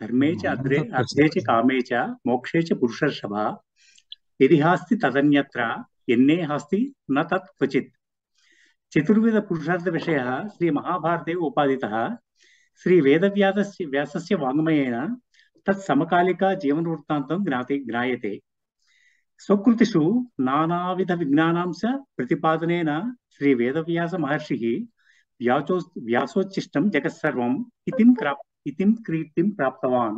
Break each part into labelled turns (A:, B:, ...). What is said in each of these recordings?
A: धर्मे च अग्रे अर्थे च कामे च मोक्षे च पुरुषर्षभा यदि हास्ति तदन्यत्र यन्ने हास्ति न तत् क्वचित् चतुर्विध पुरुषार्थ विषय श्री महाभारते श्रीमहाभारते श्री वेद व्यासस्य वाङ्मयेन तत् जीवन जीवनवृत्तान्तं ज्ञाते ज्ञायते स्वकृतिषु नानाविधविज्ञानां च प्रतिपादनेन श्रीवेदव्यासमहर्षिः महर्षि व्यासोच्छिष्टं जगत्सर्वम् इतिं क्राप् ఇతిం కీర్తిం ప్రాప్తవాన్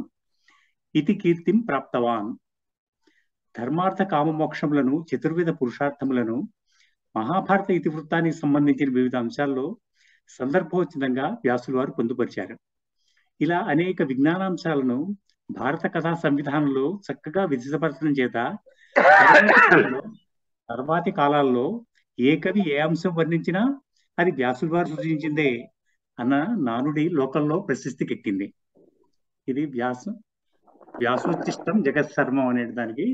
A: ఇతి కీర్తిం ప్రాప్తవాన్ ధర్మార్థ కామమోక్షములను చతుర్విధ పురుషార్థములను మహాభారత ఇతివృత్తానికి సంబంధించిన వివిధ అంశాల్లో సందర్భోచితంగా వ్యాసులు వారు పొందుపరిచారు ఇలా అనేక విజ్ఞానాంశాలను భారత కథా సంవిధానంలో చక్కగా విధితపరచడం చేత తర్వాతి కాలాల్లో ఏ కవి ఏ అంశం వర్ణించినా అది వ్యాసులు వారు సృజించిందే అన్న నానుడి లోకంలో ప్రశస్తికి ఎక్కింది ఇది వ్యాసం వ్యాసోచిష్టం జగత్ శర్మం అనే దానికి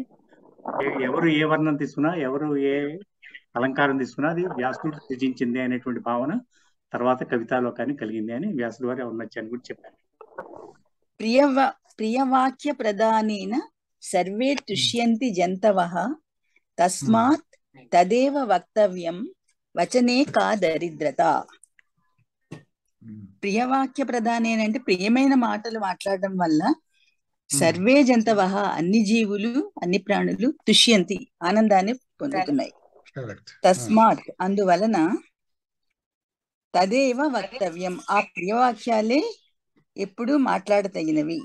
A: ఎవరు ఏ వర్ణం తీసుకున్నా ఎవరు ఏ అలంకారం తీసుకున్నా అది వ్యాసుడు సృజించింది అనేటువంటి భావన తర్వాత కవితాలోకాన్ని కలిగింది అని వ్యాసుడు వారి ఔన్నత్యాన్ని కూడా చెప్పారు ప్రియ ప్రియవాక్య ప్రధానేన సర్వే తుష్యంతి జంతవ తస్మాత్ hmm. తదేవ వక్తవ్యం వచనే కా దరిద్రత ప్రియవాక్య ప్రధాన అంటే ప్రియమైన మాటలు మాట్లాడడం వల్ల సర్వే జంతవహ అన్ని జీవులు అన్ని ప్రాణులు తుష్యంతి ఆనందాన్ని పొందుతున్నాయి తస్మాత్ అందువలన తదేవ వక్తవ్యం ఆ ప్రియవాక్యాలే ఎప్పుడు మాట్లాడతగినవి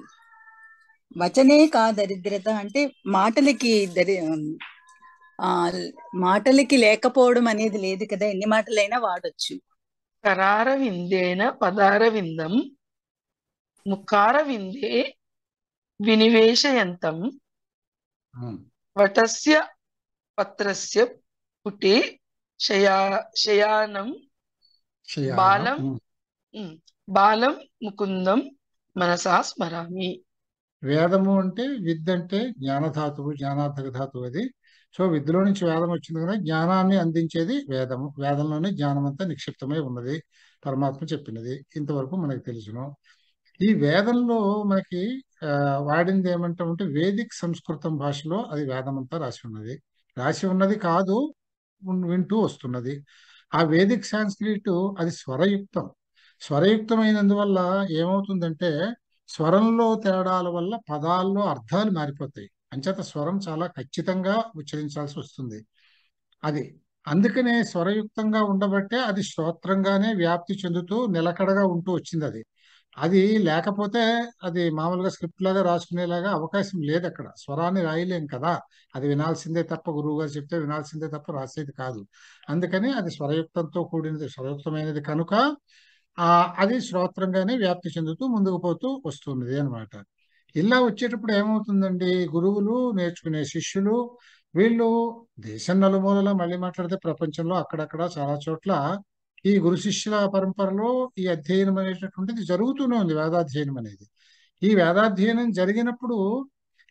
A: వచనే కా దరిద్రత అంటే మాటలకి దరి ఆ మాటలకి లేకపోవడం అనేది లేదు కదా ఎన్ని మాటలైనా వాడొచ్చు కరార విందేన పదార విందం ముఖార విందే వినివేశయంతం వటస్య పత్రస్య పుటే శయా శయానం బాలం బాలం ముకుందం మనసా స్మరామి
B: వేదము అంటే విద్ అంటే జ్ఞానధాతువు జ్ఞానార్థక ధాతువు అది సో విద్యలో నుంచి వేదం వచ్చింది కదా జ్ఞానాన్ని అందించేది వేదము వేదంలోనే జ్ఞానం అంతా నిక్షిప్తమై ఉన్నది పరమాత్మ చెప్పినది ఇంతవరకు మనకు తెలుసును ఈ వేదంలో మనకి వాడింది ఏమంటాం అంటే వేదిక్ సంస్కృతం భాషలో అది వేదం అంతా రాసి ఉన్నది రాసి ఉన్నది కాదు వింటూ వస్తున్నది ఆ వేదిక్ సాంస్క్రిట్ అది స్వరయుక్తం స్వరయుక్తమైనందువల్ల ఏమవుతుందంటే స్వరంలో తేడాల వల్ల పదాల్లో అర్థాలు మారిపోతాయి అంచేత స్వరం చాలా ఖచ్చితంగా ఉచ్చరించాల్సి వస్తుంది అది అందుకనే స్వరయుక్తంగా ఉండబట్టే అది శ్రోత్రంగానే వ్యాప్తి చెందుతూ నిలకడగా ఉంటూ వచ్చింది అది అది లేకపోతే అది మామూలుగా స్క్రిప్ట్ లాగా రాసుకునేలాగా అవకాశం లేదు అక్కడ స్వరాన్ని రాయలేం కదా అది వినాల్సిందే తప్ప గురువు గారు చెప్తే వినాల్సిందే తప్ప రాసేది కాదు అందుకని అది స్వరయుక్తంతో కూడినది స్వరయుక్తమైనది కనుక అది శ్రోత్రంగానే వ్యాప్తి చెందుతూ ముందుకు పోతూ వస్తున్నది అనమాట ఇలా వచ్చేటప్పుడు ఏమవుతుందండి గురువులు నేర్చుకునే శిష్యులు వీళ్ళు దేశం నలుమూలలా మళ్ళీ మాట్లాడితే ప్రపంచంలో అక్కడక్కడ చాలా చోట్ల ఈ గురు శిష్యుల పరంపరలో ఈ అధ్యయనం అనేటటువంటిది జరుగుతూనే ఉంది వేదాధ్యయనం అనేది ఈ వేదాధ్యయనం జరిగినప్పుడు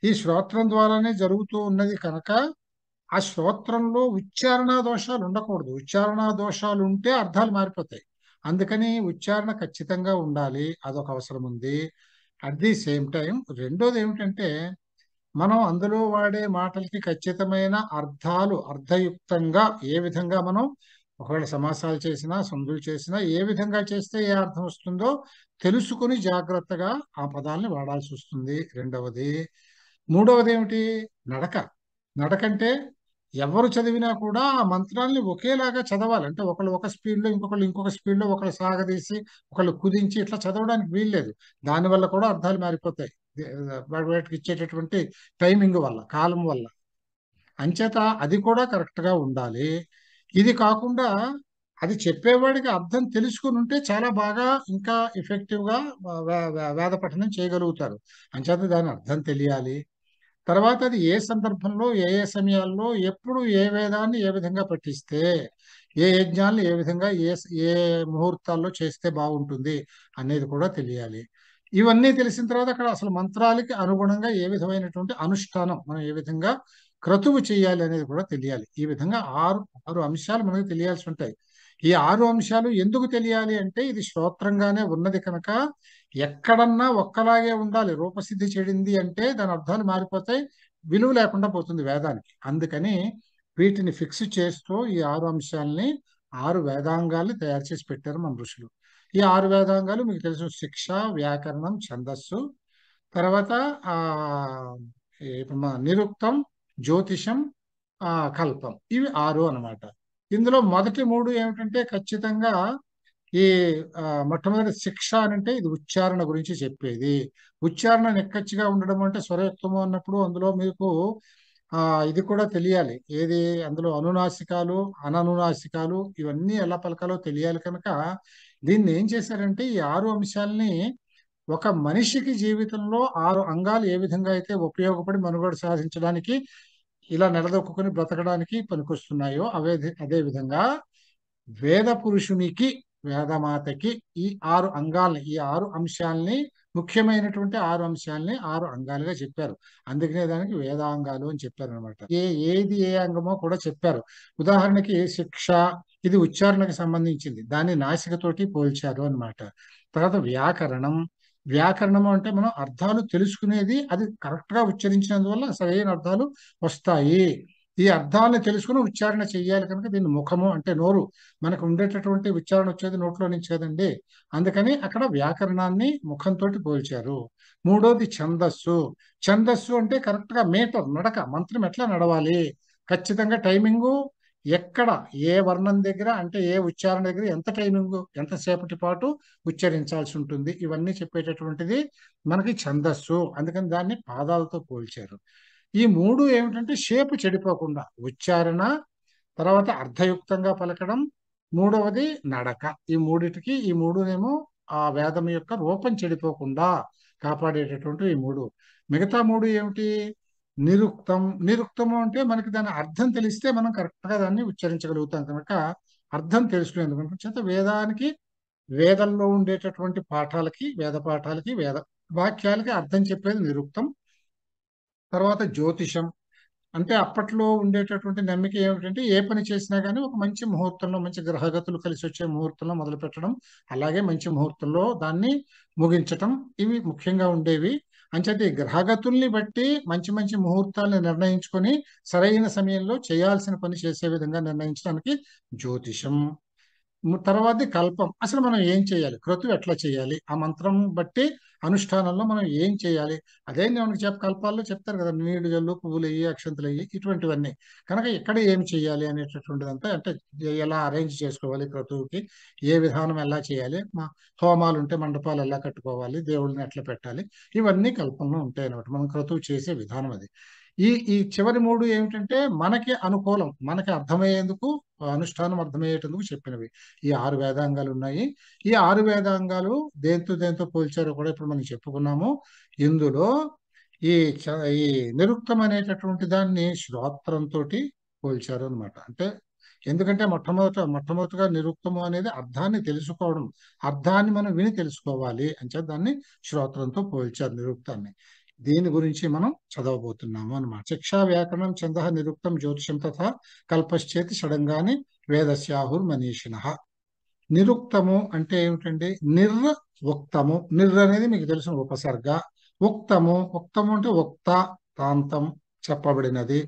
B: ఈ శ్రోత్రం ద్వారానే జరుగుతూ ఉన్నది కనుక ఆ శ్రోత్రంలో ఉచ్చారణ దోషాలు ఉండకూడదు ఉచ్చారణ దోషాలు ఉంటే అర్థాలు మారిపోతాయి అందుకని ఉచ్చారణ ఖచ్చితంగా ఉండాలి అదొక అవసరం ఉంది అట్ ది సేమ్ టైం రెండోది ఏమిటంటే మనం అందులో వాడే మాటలకి ఖచ్చితమైన అర్థాలు అర్థయుక్తంగా ఏ విధంగా మనం ఒకవేళ సమాసాలు చేసినా సంధులు చేసినా ఏ విధంగా చేస్తే ఏ అర్థం వస్తుందో తెలుసుకుని జాగ్రత్తగా ఆ పదాలని వాడాల్సి వస్తుంది రెండవది మూడవది ఏమిటి నడక నడకంటే ఎవరు చదివినా కూడా ఆ మంత్రాల్ని ఒకేలాగా చదవాలి అంటే ఒకళ్ళు ఒక స్పీడ్లో ఇంకొకళ్ళు ఇంకొక స్పీడ్లో ఒకళ్ళు సాగదీసి ఒకళ్ళు కుదించి ఇట్లా చదవడానికి వీల్లేదు దానివల్ల కూడా అర్థాలు మారిపోతాయి వాటికి ఇచ్చేటటువంటి టైమింగ్ వల్ల కాలం వల్ల అంచేత అది కూడా కరెక్ట్గా ఉండాలి ఇది కాకుండా అది చెప్పేవాడికి అర్థం తెలుసుకుని ఉంటే చాలా బాగా ఇంకా ఎఫెక్టివ్గా వేద పఠనం చేయగలుగుతారు అంచేత దాని అర్థం తెలియాలి తర్వాత అది ఏ సందర్భంలో ఏ ఏ సమయాల్లో ఎప్పుడు ఏ వేదాన్ని ఏ విధంగా పఠిస్తే ఏ యజ్ఞాన్ని ఏ విధంగా ఏ ఏ ముహూర్తాల్లో చేస్తే బాగుంటుంది అనేది కూడా తెలియాలి ఇవన్నీ తెలిసిన తర్వాత అక్కడ అసలు మంత్రాలకి అనుగుణంగా ఏ విధమైనటువంటి అనుష్ఠానం మనం ఏ విధంగా క్రతువు చేయాలి అనేది కూడా తెలియాలి ఈ విధంగా ఆరు ఆరు అంశాలు మనకు తెలియాల్సి ఉంటాయి ఈ ఆరు అంశాలు ఎందుకు తెలియాలి అంటే ఇది శ్రోత్రంగానే ఉన్నది కనుక ఎక్కడన్నా ఒక్కలాగే ఉండాలి రూపసిద్ధి చెడింది అంటే దాని అర్థాలు మారిపోతాయి విలువ లేకుండా పోతుంది వేదానికి అందుకని వీటిని ఫిక్స్ చేస్తూ ఈ ఆరు అంశాలని ఆరు వేదాంగాల్ని తయారు చేసి పెట్టారు మన ఋషులు ఈ ఆరు వేదాంగాలు మీకు తెలుసు శిక్ష వ్యాకరణం ఛందస్సు తర్వాత ఆ నిరుక్తం జ్యోతిషం కల్పం ఇవి ఆరు అనమాట ఇందులో మొదటి మూడు ఏమిటంటే ఖచ్చితంగా ఈ మొట్టమొదటి శిక్ష అంటే ఇది ఉచ్చారణ గురించి చెప్పేది ఉచ్చారణ నిక్కచ్చిగా ఉండడం అంటే స్వరయుక్తము అన్నప్పుడు అందులో మీకు ఆ ఇది కూడా తెలియాలి ఏది అందులో అనునాసికాలు అననునాసికాలు ఇవన్నీ ఎలా పలకాలో తెలియాలి కనుక దీన్ని ఏం చేశారంటే ఈ ఆరు అంశాలని ఒక మనిషికి జీవితంలో ఆరు అంగాలు ఏ విధంగా అయితే ఉపయోగపడి మనుగడ సాధించడానికి ఇలా నిలదొక్కుని బ్రతకడానికి పనికొస్తున్నాయో అవే అదే విధంగా వేద పురుషునికి వేదమాతకి ఈ ఆరు అంగాల్ని ఈ ఆరు అంశాలని ముఖ్యమైనటువంటి ఆరు అంశాలని ఆరు అంగాలుగా చెప్పారు అందుకనే దానికి వేదాంగాలు అని చెప్పారు అనమాట ఏ ఏది ఏ అంగమో కూడా చెప్పారు ఉదాహరణకి శిక్ష ఇది ఉచ్చారణకు సంబంధించింది దాన్ని నాసికతోటి పోల్చారు అనమాట తర్వాత వ్యాకరణం వ్యాకరణము అంటే మనం అర్థాలు తెలుసుకునేది అది కరెక్ట్గా ఉచ్చరించినందువల్ల సరైన అర్థాలు వస్తాయి ఈ అర్థాలను తెలుసుకుని ఉచ్చారణ చేయాలి కనుక దీన్ని ముఖము అంటే నోరు మనకు ఉండేటటువంటి ఉచ్చారణ వచ్చేది నోట్లో నుంచి కదండి అందుకని అక్కడ వ్యాకరణాన్ని ముఖంతో పోల్చారు మూడోది ఛందస్సు ఛందస్సు అంటే కరెక్ట్గా మీటర్ నడక మంత్రం ఎట్లా నడవాలి ఖచ్చితంగా టైమింగు ఎక్కడ ఏ వర్ణం దగ్గర అంటే ఏ ఉచ్చారణ దగ్గర ఎంత టైమింగ్ ఎంతసేపటి పాటు ఉచ్చరించాల్సి ఉంటుంది ఇవన్నీ చెప్పేటటువంటిది మనకి ఛందస్సు అందుకని దాన్ని పాదాలతో పోల్చారు ఈ మూడు ఏమిటంటే షేపు చెడిపోకుండా ఉచ్చారణ తర్వాత అర్ధయుక్తంగా పలకడం మూడవది నడక ఈ మూడిటికి ఈ మూడునేమో ఆ వేదం యొక్క రూపం చెడిపోకుండా కాపాడేటటువంటి ఈ మూడు మిగతా మూడు ఏమిటి నిరుక్తం నిరుక్తము అంటే మనకి దాని అర్థం తెలిస్తే మనం కరెక్ట్గా దాన్ని ఉచ్చరించగలుగుతాం కనుక అర్థం తెలుసుకునేందు కనుక చేత వేదానికి వేదంలో ఉండేటటువంటి పాఠాలకి వేద పాఠాలకి వేద వాక్యాలకి అర్థం చెప్పేది నిరుక్తం తర్వాత జ్యోతిషం అంటే అప్పట్లో ఉండేటటువంటి నమ్మిక ఏమిటంటే ఏ పని చేసినా కానీ ఒక మంచి ముహూర్తంలో మంచి గ్రహగతులు కలిసి వచ్చే ముహూర్తంలో మొదలు పెట్టడం అలాగే మంచి ముహూర్తంలో దాన్ని ముగించటం ఇవి ముఖ్యంగా ఉండేవి అంచేతే గ్రహగతుల్ని బట్టి మంచి మంచి ముహూర్తాలను నిర్ణయించుకొని సరైన సమయంలో చేయాల్సిన పని చేసే విధంగా నిర్ణయించడానికి జ్యోతిషం తర్వాత కల్పం అసలు మనం ఏం చేయాలి క్రతువు ఎట్లా చేయాలి ఆ మంత్రం బట్టి అనుష్ఠానంలో మనం ఏం చేయాలి అదే నేను చెప్ప కల్పాల్లో చెప్తారు కదా నీడు జల్లు పువ్వులు అయ్యి అక్షంతలు అయ్యి ఇటువంటివన్నీ కనుక ఎక్కడ ఏం చేయాలి అనేటటువంటిదంతా అంటే ఎలా అరేంజ్ చేసుకోవాలి క్రతువుకి ఏ విధానం ఎలా చేయాలి మా హోమాలు ఉంటే మండపాలు ఎలా కట్టుకోవాలి దేవుళ్ళని ఎట్లా పెట్టాలి ఇవన్నీ కల్పనలో ఉంటాయి అన్నమాట మనం క్రతువు చేసే విధానం అది ఈ ఈ చివరి మూడు ఏమిటంటే మనకి అనుకూలం మనకి అర్థమయ్యేందుకు అనుష్ఠానం అర్థమయ్యేటందుకు చెప్పినవి ఈ ఆరు వేదాంగాలు ఉన్నాయి ఈ ఆరు వేదాంగాలు దేంతో దేంతో పోల్చారో కూడా ఇప్పుడు మనం చెప్పుకున్నాము ఇందులో ఈ ఈ నిరుక్తం అనేటటువంటి దాన్ని శ్రోత్రంతో పోల్చారు అనమాట అంటే ఎందుకంటే మొట్టమొదట మొట్టమొదటిగా నిరుక్తము అనేది అర్థాన్ని తెలుసుకోవడం అర్థాన్ని మనం విని తెలుసుకోవాలి అని చెప్పి దాన్ని శ్రోత్రంతో పోల్చారు నిరుక్తాన్ని దీని గురించి మనం చదవబోతున్నాము అనమాట శిక్షా వ్యాకరణం చంద నిరుక్తం జ్యోతిషం తథా కల్పశ్చేతి షడంగాని వేదశ్యాహుర్ మనీషిణ నిరుక్తము అంటే ఏమిటండి నిర్ ఉక్తము నిర్ అనేది మీకు తెలిసిన ఉపసర్గ ఉక్తము ఉక్తము అంటే ఉక్త ప్రాంతం చెప్పబడినది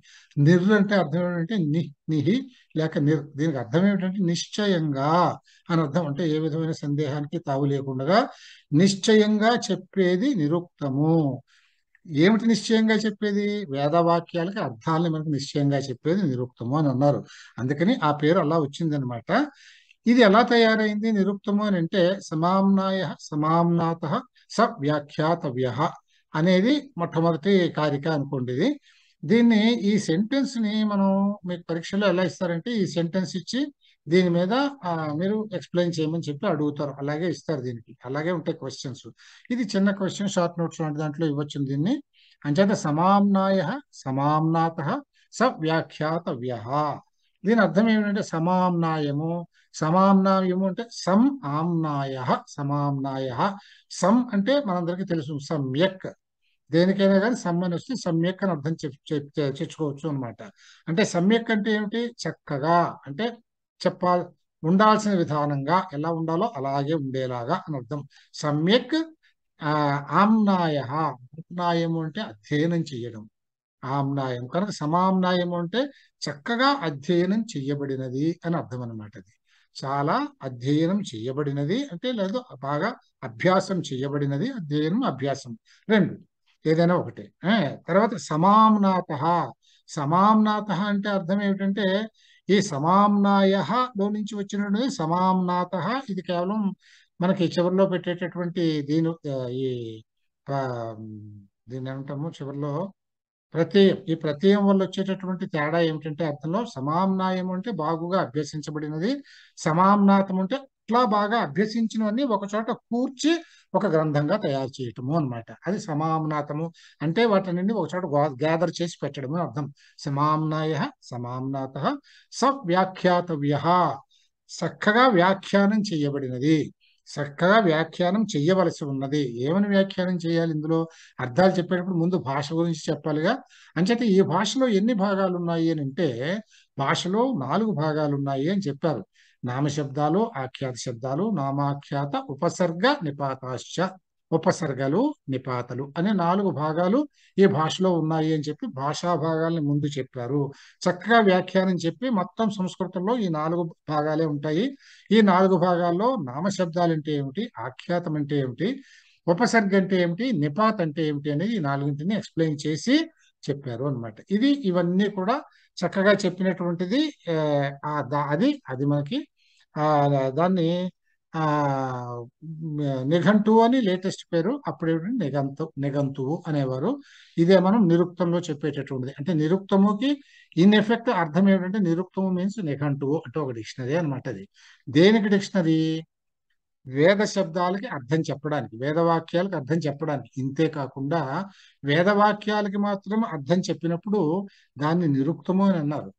B: నిర్ అంటే అర్థం ఏమిటంటే ని నిహి లేక నిర్ దీనికి అర్థం ఏమిటంటే నిశ్చయంగా అని అర్థం అంటే ఏ విధమైన సందేహానికి తావు లేకుండా నిశ్చయంగా చెప్పేది నిరుక్తము ఏమిటి నిశ్చయంగా చెప్పేది వేదవాక్యాలకి అర్థాలని మనకు నిశ్చయంగా చెప్పేది నిరుక్తము అని అన్నారు అందుకని ఆ పేరు అలా వచ్చిందనమాట ఇది ఎలా తయారైంది నిరుక్తము అని అంటే సమామ్నాయ సమామ్నాత స వ్యాఖ్యాతవ్య అనేది మొట్టమొదటి కారిక అనుకోండిది దీన్ని ఈ సెంటెన్స్ ని మనం మీకు పరీక్షలో ఎలా ఇస్తారంటే ఈ సెంటెన్స్ ఇచ్చి దీని మీద మీరు ఎక్స్ప్లెయిన్ చేయమని చెప్పి అడుగుతారు అలాగే ఇస్తారు దీనికి అలాగే ఉంటాయి క్వశ్చన్స్ ఇది చిన్న క్వశ్చన్ షార్ట్ నోట్స్ లాంటి దాంట్లో ఇవ్వచ్చు దీన్ని అంచేత సమామ్నాయ వ్యాఖ్యాత వ్యహ దీని అర్థం ఏమిటంటే సమాంనాయము సమాంనాయము అంటే సం ఆమ్నాయ సమామ్నాయ సం అంటే మనందరికీ తెలుసు సమ్యక్ దేనికైనా కానీ సమ్మని వస్తే సమ్యక్ అని అర్థం చెప్ చెప్పుకోవచ్చు అనమాట అంటే సమ్యక్ అంటే ఏమిటి చక్కగా అంటే చెప్పాలి ఉండాల్సిన విధానంగా ఎలా ఉండాలో అలాగే ఉండేలాగా అని అర్థం సమ్యక్ ఆమ్నాయ ఆమ్నాయము అంటే అధ్యయనం చేయడం ఆమ్నాయం కనుక సమామ్నాయము అంటే చక్కగా అధ్యయనం చేయబడినది అని అర్థం అనమాట అది చాలా అధ్యయనం చేయబడినది అంటే లేదు బాగా అభ్యాసం చేయబడినది అధ్యయనం అభ్యాసం రెండు ఏదైనా ఒకటే తర్వాత సమామ్నాత సమామ్నాత అంటే అర్థం ఏమిటంటే ఈ సమామ్నాయ లో నుంచి వచ్చిన సమామ్నాత ఇది కేవలం మనకి చివరిలో పెట్టేటటువంటి దీని ఈ దీన్ని ఏమంటాము చివరిలో ప్రత్యయం ఈ ప్రత్యయం వల్ల వచ్చేటటువంటి తేడా ఏమిటంటే అర్థంలో సమామ్నాయం అంటే బాగుగా అభ్యసించబడినది సమామ్నాతం అంటే అట్లా బాగా అభ్యసించినవన్నీ ఒక చోట కూర్చి ఒక గ్రంథంగా తయారు చేయటము అనమాట అది సమామ్నాతము అంటే వాటిని ఒక చోట గ్యాదర్ చేసి పెట్టడము అర్థం సమామ్నాయ సమామ్నాత సవ్యాఖ్యాతవ్య చక్కగా వ్యాఖ్యానం చేయబడినది చక్కగా వ్యాఖ్యానం చేయవలసి ఉన్నది ఏమని వ్యాఖ్యానం చేయాలి ఇందులో అర్థాలు చెప్పేటప్పుడు ముందు భాష గురించి చెప్పాలిగా అంచేత ఈ భాషలో ఎన్ని భాగాలు ఉన్నాయి అని అంటే భాషలో నాలుగు భాగాలు ఉన్నాయి అని చెప్పారు నామశబ్దాలు ఆఖ్యాత శబ్దాలు నామాఖ్యాత ఉపసర్గ నిపాతాశ్చ ఉపసర్గలు నిపాతలు అనే నాలుగు భాగాలు ఈ భాషలో ఉన్నాయి అని చెప్పి భాషా భాగాల్ని ముందు చెప్పారు చక్కగా వ్యాఖ్యానం చెప్పి మొత్తం సంస్కృతంలో ఈ నాలుగు భాగాలే ఉంటాయి ఈ నాలుగు భాగాల్లో నామశబ్దాలు అంటే ఏమిటి ఆఖ్యాతం అంటే ఏమిటి ఉపసర్గ అంటే ఏమిటి నిపాత అంటే ఏమిటి అనేది ఈ నాలుగింటిని ఎక్స్ప్లెయిన్ చేసి చెప్పారు అనమాట ఇది ఇవన్నీ కూడా చక్కగా చెప్పినటువంటిది అది అది మనకి దాన్ని నిఘంటు అని లేటెస్ట్ పేరు అప్పుడు నిఘంతు నిఘంతువు అనేవారు ఇదే మనం నిరుక్తంలో చెప్పేటటువంటిది అంటే నిరుక్తముకి ఇన్ ఎఫెక్ట్ అర్థం ఏమిటంటే నిరుక్తము మీన్స్ నిఘంటువు అంటే ఒక డిక్షనరీ అనమాట అది దేనికి డిక్షనరీ వేద శబ్దాలకి అర్థం చెప్పడానికి వేదవాక్యాలకు అర్థం చెప్పడానికి ఇంతే కాకుండా వేదవాక్యాలకి మాత్రం అర్థం చెప్పినప్పుడు దాన్ని నిరుక్తము అని అన్నారు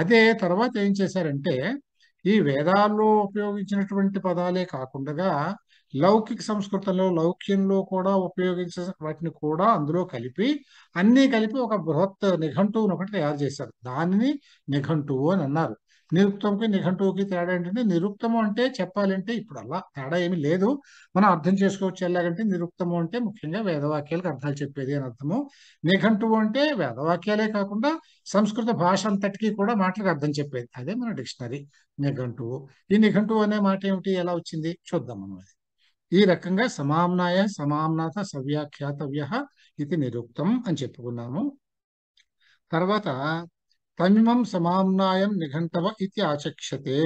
B: అదే తర్వాత ఏం చేశారంటే ఈ వేదాల్లో ఉపయోగించినటువంటి పదాలే కాకుండా లౌకిక సంస్కృతంలో లౌక్యంలో కూడా ఉపయోగించే వాటిని కూడా అందులో కలిపి అన్నీ కలిపి ఒక బృహత్ నిఘంటువును ఒకటి తయారు చేశారు దానిని నిఘంటువు అని అన్నారు నిరుక్తంకి నిఘంటువుకి తేడా ఏంటంటే నిరుక్తము అంటే చెప్పాలంటే ఇప్పుడు అలా తేడా ఏమీ లేదు మనం అర్థం చేసుకోవచ్చు ఎలాగంటే నిరుక్తము అంటే ముఖ్యంగా వేదవాక్యాలకు అర్థాలు చెప్పేది అని అర్థము నిఘంటువు అంటే వేదవాక్యాలే కాకుండా సంస్కృత భాష అంతటికీ కూడా మాటలకు అర్థం చెప్పేది అదే మన డిక్షనరీ నిఘంటువు ఈ నిఘంటువు అనే మాట ఏమిటి ఎలా వచ్చింది చూద్దాం మనం అది ఈ రకంగా సమామ్నాయ సమామ్నాథ సవ్యాఖ్యాతవ్య ఇది నిరుక్తం అని చెప్పుకున్నాము తర్వాత తమిమం సమామ్నాయం నిఘంటవ ఇది ఆచక్షతే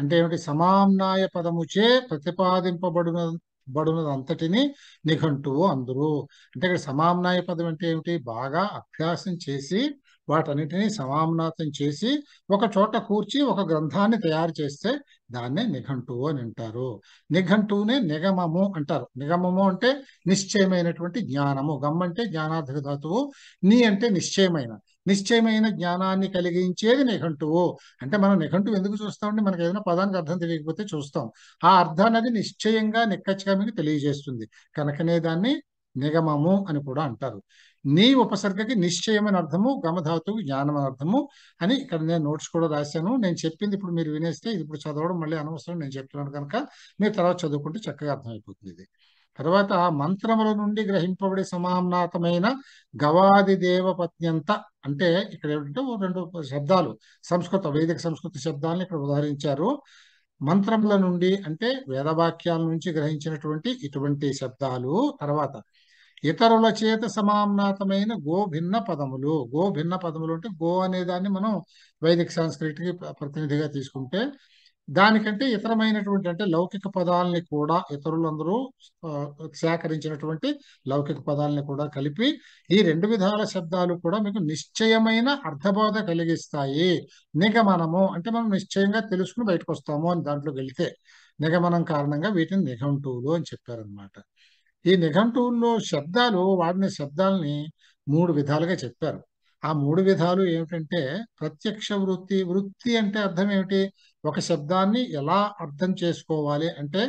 B: అంటే ఏమిటి సమామ్నాయ పదముచే ప్రతిపాదింపబడున బడునదంతటిని నిఘంటువు అందరూ అంటే ఇక్కడ సమామ్నాయ పదం అంటే ఏమిటి బాగా అభ్యాసం చేసి వాటన్నిటినీ సమామ్నాతం చేసి ఒక చోట కూర్చి ఒక గ్రంథాన్ని తయారు చేస్తే దాన్నే నిఘంటువు అని అంటారు నిఘంటువునే నిగమము అంటారు నిగమము అంటే నిశ్చయమైనటువంటి జ్ఞానము గమ్మంటే అంటే జ్ఞానార్థక ధాతువు నీ అంటే నిశ్చయమైన నిశ్చయమైన జ్ఞానాన్ని కలిగించేది నిఘంటువు అంటే మనం నిఘంటువు ఎందుకు చూస్తామండి మనకు ఏదైనా పదానికి అర్థం తెలియకపోతే చూస్తాం ఆ అర్థం అది నిశ్చయంగా నిక్కచ్చిగా తెలియజేస్తుంది కనుకనే దాన్ని నిగమము అని కూడా అంటారు నీ ఉపసర్గకి నిశ్చయమైన అర్థము గమధాతువు జ్ఞానం అర్థము అని ఇక్కడ నేను నోట్స్ కూడా రాశాను నేను చెప్పింది ఇప్పుడు మీరు వినేస్తే ఇప్పుడు చదవడం మళ్ళీ అనవసరం నేను చెప్తున్నాను కనుక మీరు తర్వాత చదువుకుంటే చక్కగా అర్థమైపోతుంది ఇది తర్వాత మంత్రముల నుండి గ్రహింపబడి సమాహ్నాతమైన గవాది దేవపత్యంత అంటే ఇక్కడ ఏమిటంటే రెండు శబ్దాలు సంస్కృత వైదిక సంస్కృత శబ్దాలను ఇక్కడ ఉదాహరించారు మంత్రముల నుండి అంటే వేదవాక్యాల నుంచి గ్రహించినటువంటి ఇటువంటి శబ్దాలు తర్వాత ఇతరుల చేత గో గోభిన్న పదములు గోభిన్న పదములు అంటే గో అనే దాన్ని మనం వైదిక సంస్కృతికి ప్రతినిధిగా తీసుకుంటే దానికంటే ఇతరమైనటువంటి అంటే లౌకిక పదాలని కూడా ఇతరులందరూ సేకరించినటువంటి లౌకిక పదాలని కూడా కలిపి ఈ రెండు విధాల శబ్దాలు కూడా మీకు నిశ్చయమైన అర్థబోధ కలిగిస్తాయి నిగమనము అంటే మనం నిశ్చయంగా తెలుసుకుని బయటకు వస్తాము అని దాంట్లోకి వెళితే నిగమనం కారణంగా వీటిని నిఘంటువులు అని చెప్పారనమాట ఈ నిఘంటువుల్లో శబ్దాలు వాడిన శబ్దాలని మూడు విధాలుగా చెప్పారు ఆ మూడు విధాలు ఏమిటంటే ప్రత్యక్ష వృత్తి వృత్తి అంటే అర్థం ఏమిటి ఒక శబ్దాన్ని ఎలా అర్థం చేసుకోవాలి అంటే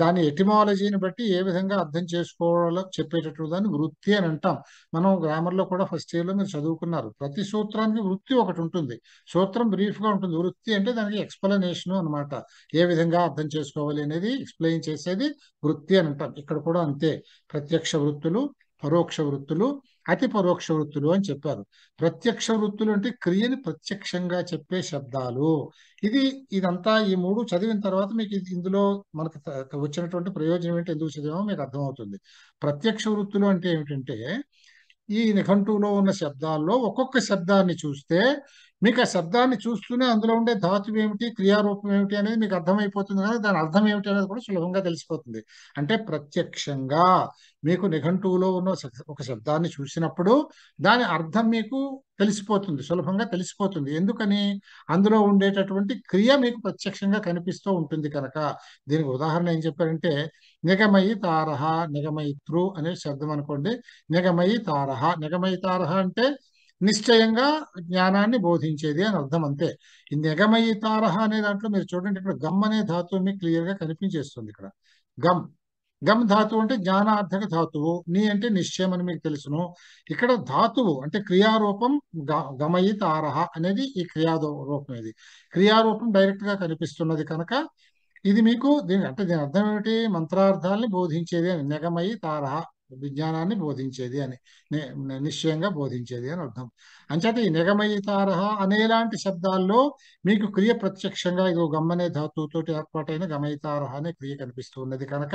B: దాని ఎటిమాలజీని బట్టి ఏ విధంగా అర్థం చేసుకోవాలో చెప్పేటట్టు దాన్ని వృత్తి అని అంటాం మనం గ్రామర్లో కూడా ఫస్ట్ ఇయర్లో మీరు చదువుకున్నారు ప్రతి సూత్రానికి వృత్తి ఒకటి ఉంటుంది సూత్రం బ్రీఫ్గా ఉంటుంది వృత్తి అంటే దానికి ఎక్స్ప్లెనేషన్ అనమాట ఏ విధంగా అర్థం చేసుకోవాలి అనేది ఎక్స్ప్లెయిన్ చేసేది వృత్తి అని అంటాం ఇక్కడ కూడా అంతే ప్రత్యక్ష వృత్తులు పరోక్ష వృత్తులు అతి పరోక్ష వృత్తులు అని చెప్పారు ప్రత్యక్ష వృత్తులు అంటే క్రియని ప్రత్యక్షంగా చెప్పే శబ్దాలు ఇది ఇదంతా ఈ మూడు చదివిన తర్వాత మీకు ఇందులో మనకు వచ్చినటువంటి ప్రయోజనం ఏంటి ఎందుకు చదివామో మీకు అర్థమవుతుంది ప్రత్యక్ష వృత్తులు అంటే ఏమిటంటే ఈ నిఘంటువులో ఉన్న శబ్దాల్లో ఒక్కొక్క శబ్దాన్ని చూస్తే మీకు ఆ శబ్దాన్ని చూస్తూనే అందులో ఉండే ధాతు ఏమిటి క్రియారూపం ఏమిటి అనేది మీకు అర్థమైపోతుంది కానీ దాని అర్థం ఏమిటి అనేది కూడా సులభంగా తెలిసిపోతుంది అంటే ప్రత్యక్షంగా మీకు నిఘంటువులో ఉన్న ఒక శబ్దాన్ని చూసినప్పుడు దాని అర్థం మీకు తెలిసిపోతుంది సులభంగా తెలిసిపోతుంది ఎందుకని అందులో ఉండేటటువంటి క్రియ మీకు ప్రత్యక్షంగా కనిపిస్తూ ఉంటుంది కనుక దీనికి ఉదాహరణ ఏం చెప్పారంటే నిగమయి తారహ నిగమయి త్రు అనే శబ్దం అనుకోండి నిగమయి తారహ నిగమయి తారహ అంటే నిశ్చయంగా జ్ఞానాన్ని బోధించేది అని అర్థం అంతే ఈ నిగమయి తారహ అనే దాంట్లో మీరు చూడండి ఇక్కడ గమ్ అనే ధాతువు మీకు క్లియర్ గా కనిపించేస్తుంది ఇక్కడ గమ్ గమ్ ధాతువు అంటే జ్ఞానార్థక ధాతువు నీ అంటే నిశ్చయం అని మీకు తెలుసును ఇక్కడ ధాతువు అంటే క్రియారూపం గమయి తారహ అనేది ఈ క్రియాదో రూపం ఇది క్రియారూపం డైరెక్ట్ గా కనిపిస్తున్నది కనుక ఇది మీకు దీని అంటే దీని అర్థం ఏమిటి మంత్రార్థాలని బోధించేది అని నిగమయి తారహ విజ్ఞానాన్ని బోధించేది అని నిశ్చయంగా బోధించేది అని అర్థం అంచేత ఈ నిగమయితారహ అనేలాంటి శబ్దాల్లో మీకు క్రియ ప్రత్యక్షంగా ఇది గమ్మనే ధాతువుతో ఏర్పాటైన గమయితారహ అనే క్రియ కనిపిస్తూ ఉన్నది కనుక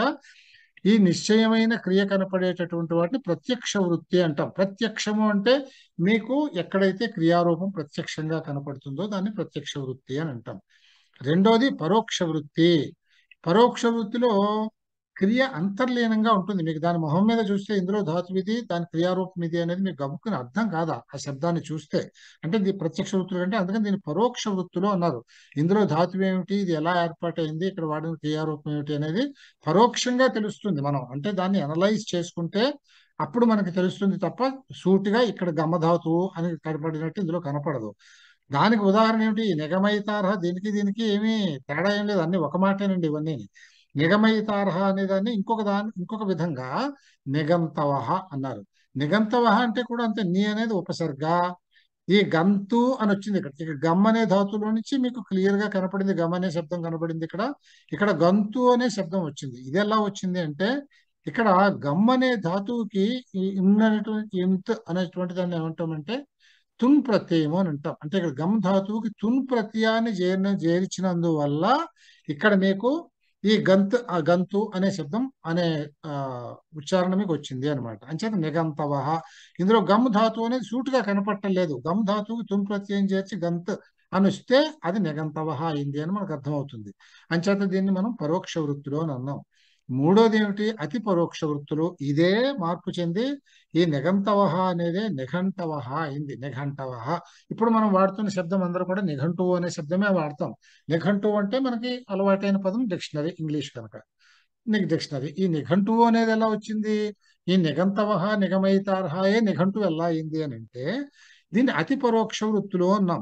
B: ఈ నిశ్చయమైన క్రియ కనపడేటటువంటి వాటిని ప్రత్యక్ష వృత్తి అంటాం ప్రత్యక్షము అంటే మీకు ఎక్కడైతే క్రియారూపం ప్రత్యక్షంగా కనపడుతుందో దాన్ని ప్రత్యక్ష వృత్తి అని అంటాం రెండోది పరోక్ష వృత్తి పరోక్ష వృత్తిలో క్రియ అంతర్లీనంగా ఉంటుంది మీకు దాని మొహం మీద చూస్తే ఇందులో ధాతువిధి దాని క్రియారూపం ఇది అనేది మీకు గబుక్కుని అర్థం కాదా ఆ శబ్దాన్ని చూస్తే అంటే ఇది ప్రత్యక్ష వృత్తులు అంటే అందుకని దీని పరోక్ష వృత్తులు అన్నారు ఇందులో ధాతు ఏమిటి ఇది ఎలా ఏర్పాటైంది ఇక్కడ వాడిన క్రియారూపం ఏమిటి అనేది పరోక్షంగా తెలుస్తుంది మనం అంటే దాన్ని అనలైజ్ చేసుకుంటే అప్పుడు మనకి తెలుస్తుంది తప్ప సూటిగా ఇక్కడ గమధాతువు అని కనపడినట్టు ఇందులో కనపడదు దానికి ఉదాహరణ ఏమిటి నిగమైతారహ దీనికి దీనికి ఏమీ తేడా ఏం లేదు అన్ని ఒక మాటేనండి ఇవన్నీ నిగమయితార్హ దాన్ని ఇంకొక దాని ఇంకొక విధంగా నిగంతవహ అన్నారు నిగంతవహ అంటే కూడా అంతే నీ అనేది ఉపసర్గ ఈ గంతు అని వచ్చింది ఇక్కడ ఇక్కడ గమ్ అనే ధాతులో నుంచి మీకు క్లియర్ గా కనపడింది గమ్ అనే శబ్దం కనపడింది ఇక్కడ ఇక్కడ గంతు అనే శబ్దం వచ్చింది ఇది ఎలా వచ్చింది అంటే ఇక్కడ గమ్ అనే ధాతువుకి ఇన్నటువంటి ఇంత్ అనేటువంటి దాన్ని ఏమంటామంటే తున్ ప్రత్యయము అని అంటాం అంటే ఇక్కడ గమ్ ధాతువుకి తున్ ప్రత్యయాన్ని చేరిన చేర్చినందువల్ల ఇక్కడ మీకు ఈ గంత్ ఆ గంతు అనే శబ్దం అనే ఉచ్చారణ మీకు వచ్చింది అనమాట అంచేత నిగంతవహ ఇందులో గమ్ ధాతు అనేది సూటుగా కనపట్టలేదు గమ్ ధాతువుకి తుమ్ ప్రత్యయం చేర్చి గంత్ అనుస్తే అది నిగంతవహ అయింది అని మనకు అర్థమవుతుంది అంచేత దీన్ని మనం పరోక్ష వృత్తిలో అని అన్నాం మూడోది ఏమిటి అతి పరోక్ష వృత్తులు ఇదే మార్పు చెంది ఈ నిఘంతవహ అనేదే నిఘంటవహ అయింది నిఘంటవహ ఇప్పుడు మనం వాడుతున్న శబ్దం అందరూ కూడా నిఘంటువు అనే శబ్దమే వాడతాం నిఘంటువు అంటే మనకి అలవాటైన పదం డిక్షనరీ ఇంగ్లీష్ కనుక నీకు డిక్షనరీ ఈ నిఘంటువు అనేది ఎలా వచ్చింది ఈ నిఘంతవహ నిఘమైతార్హాయే నిఘంటు ఎలా అయింది అని అంటే దీన్ని అతి పరోక్ష వృత్తులు అన్నాం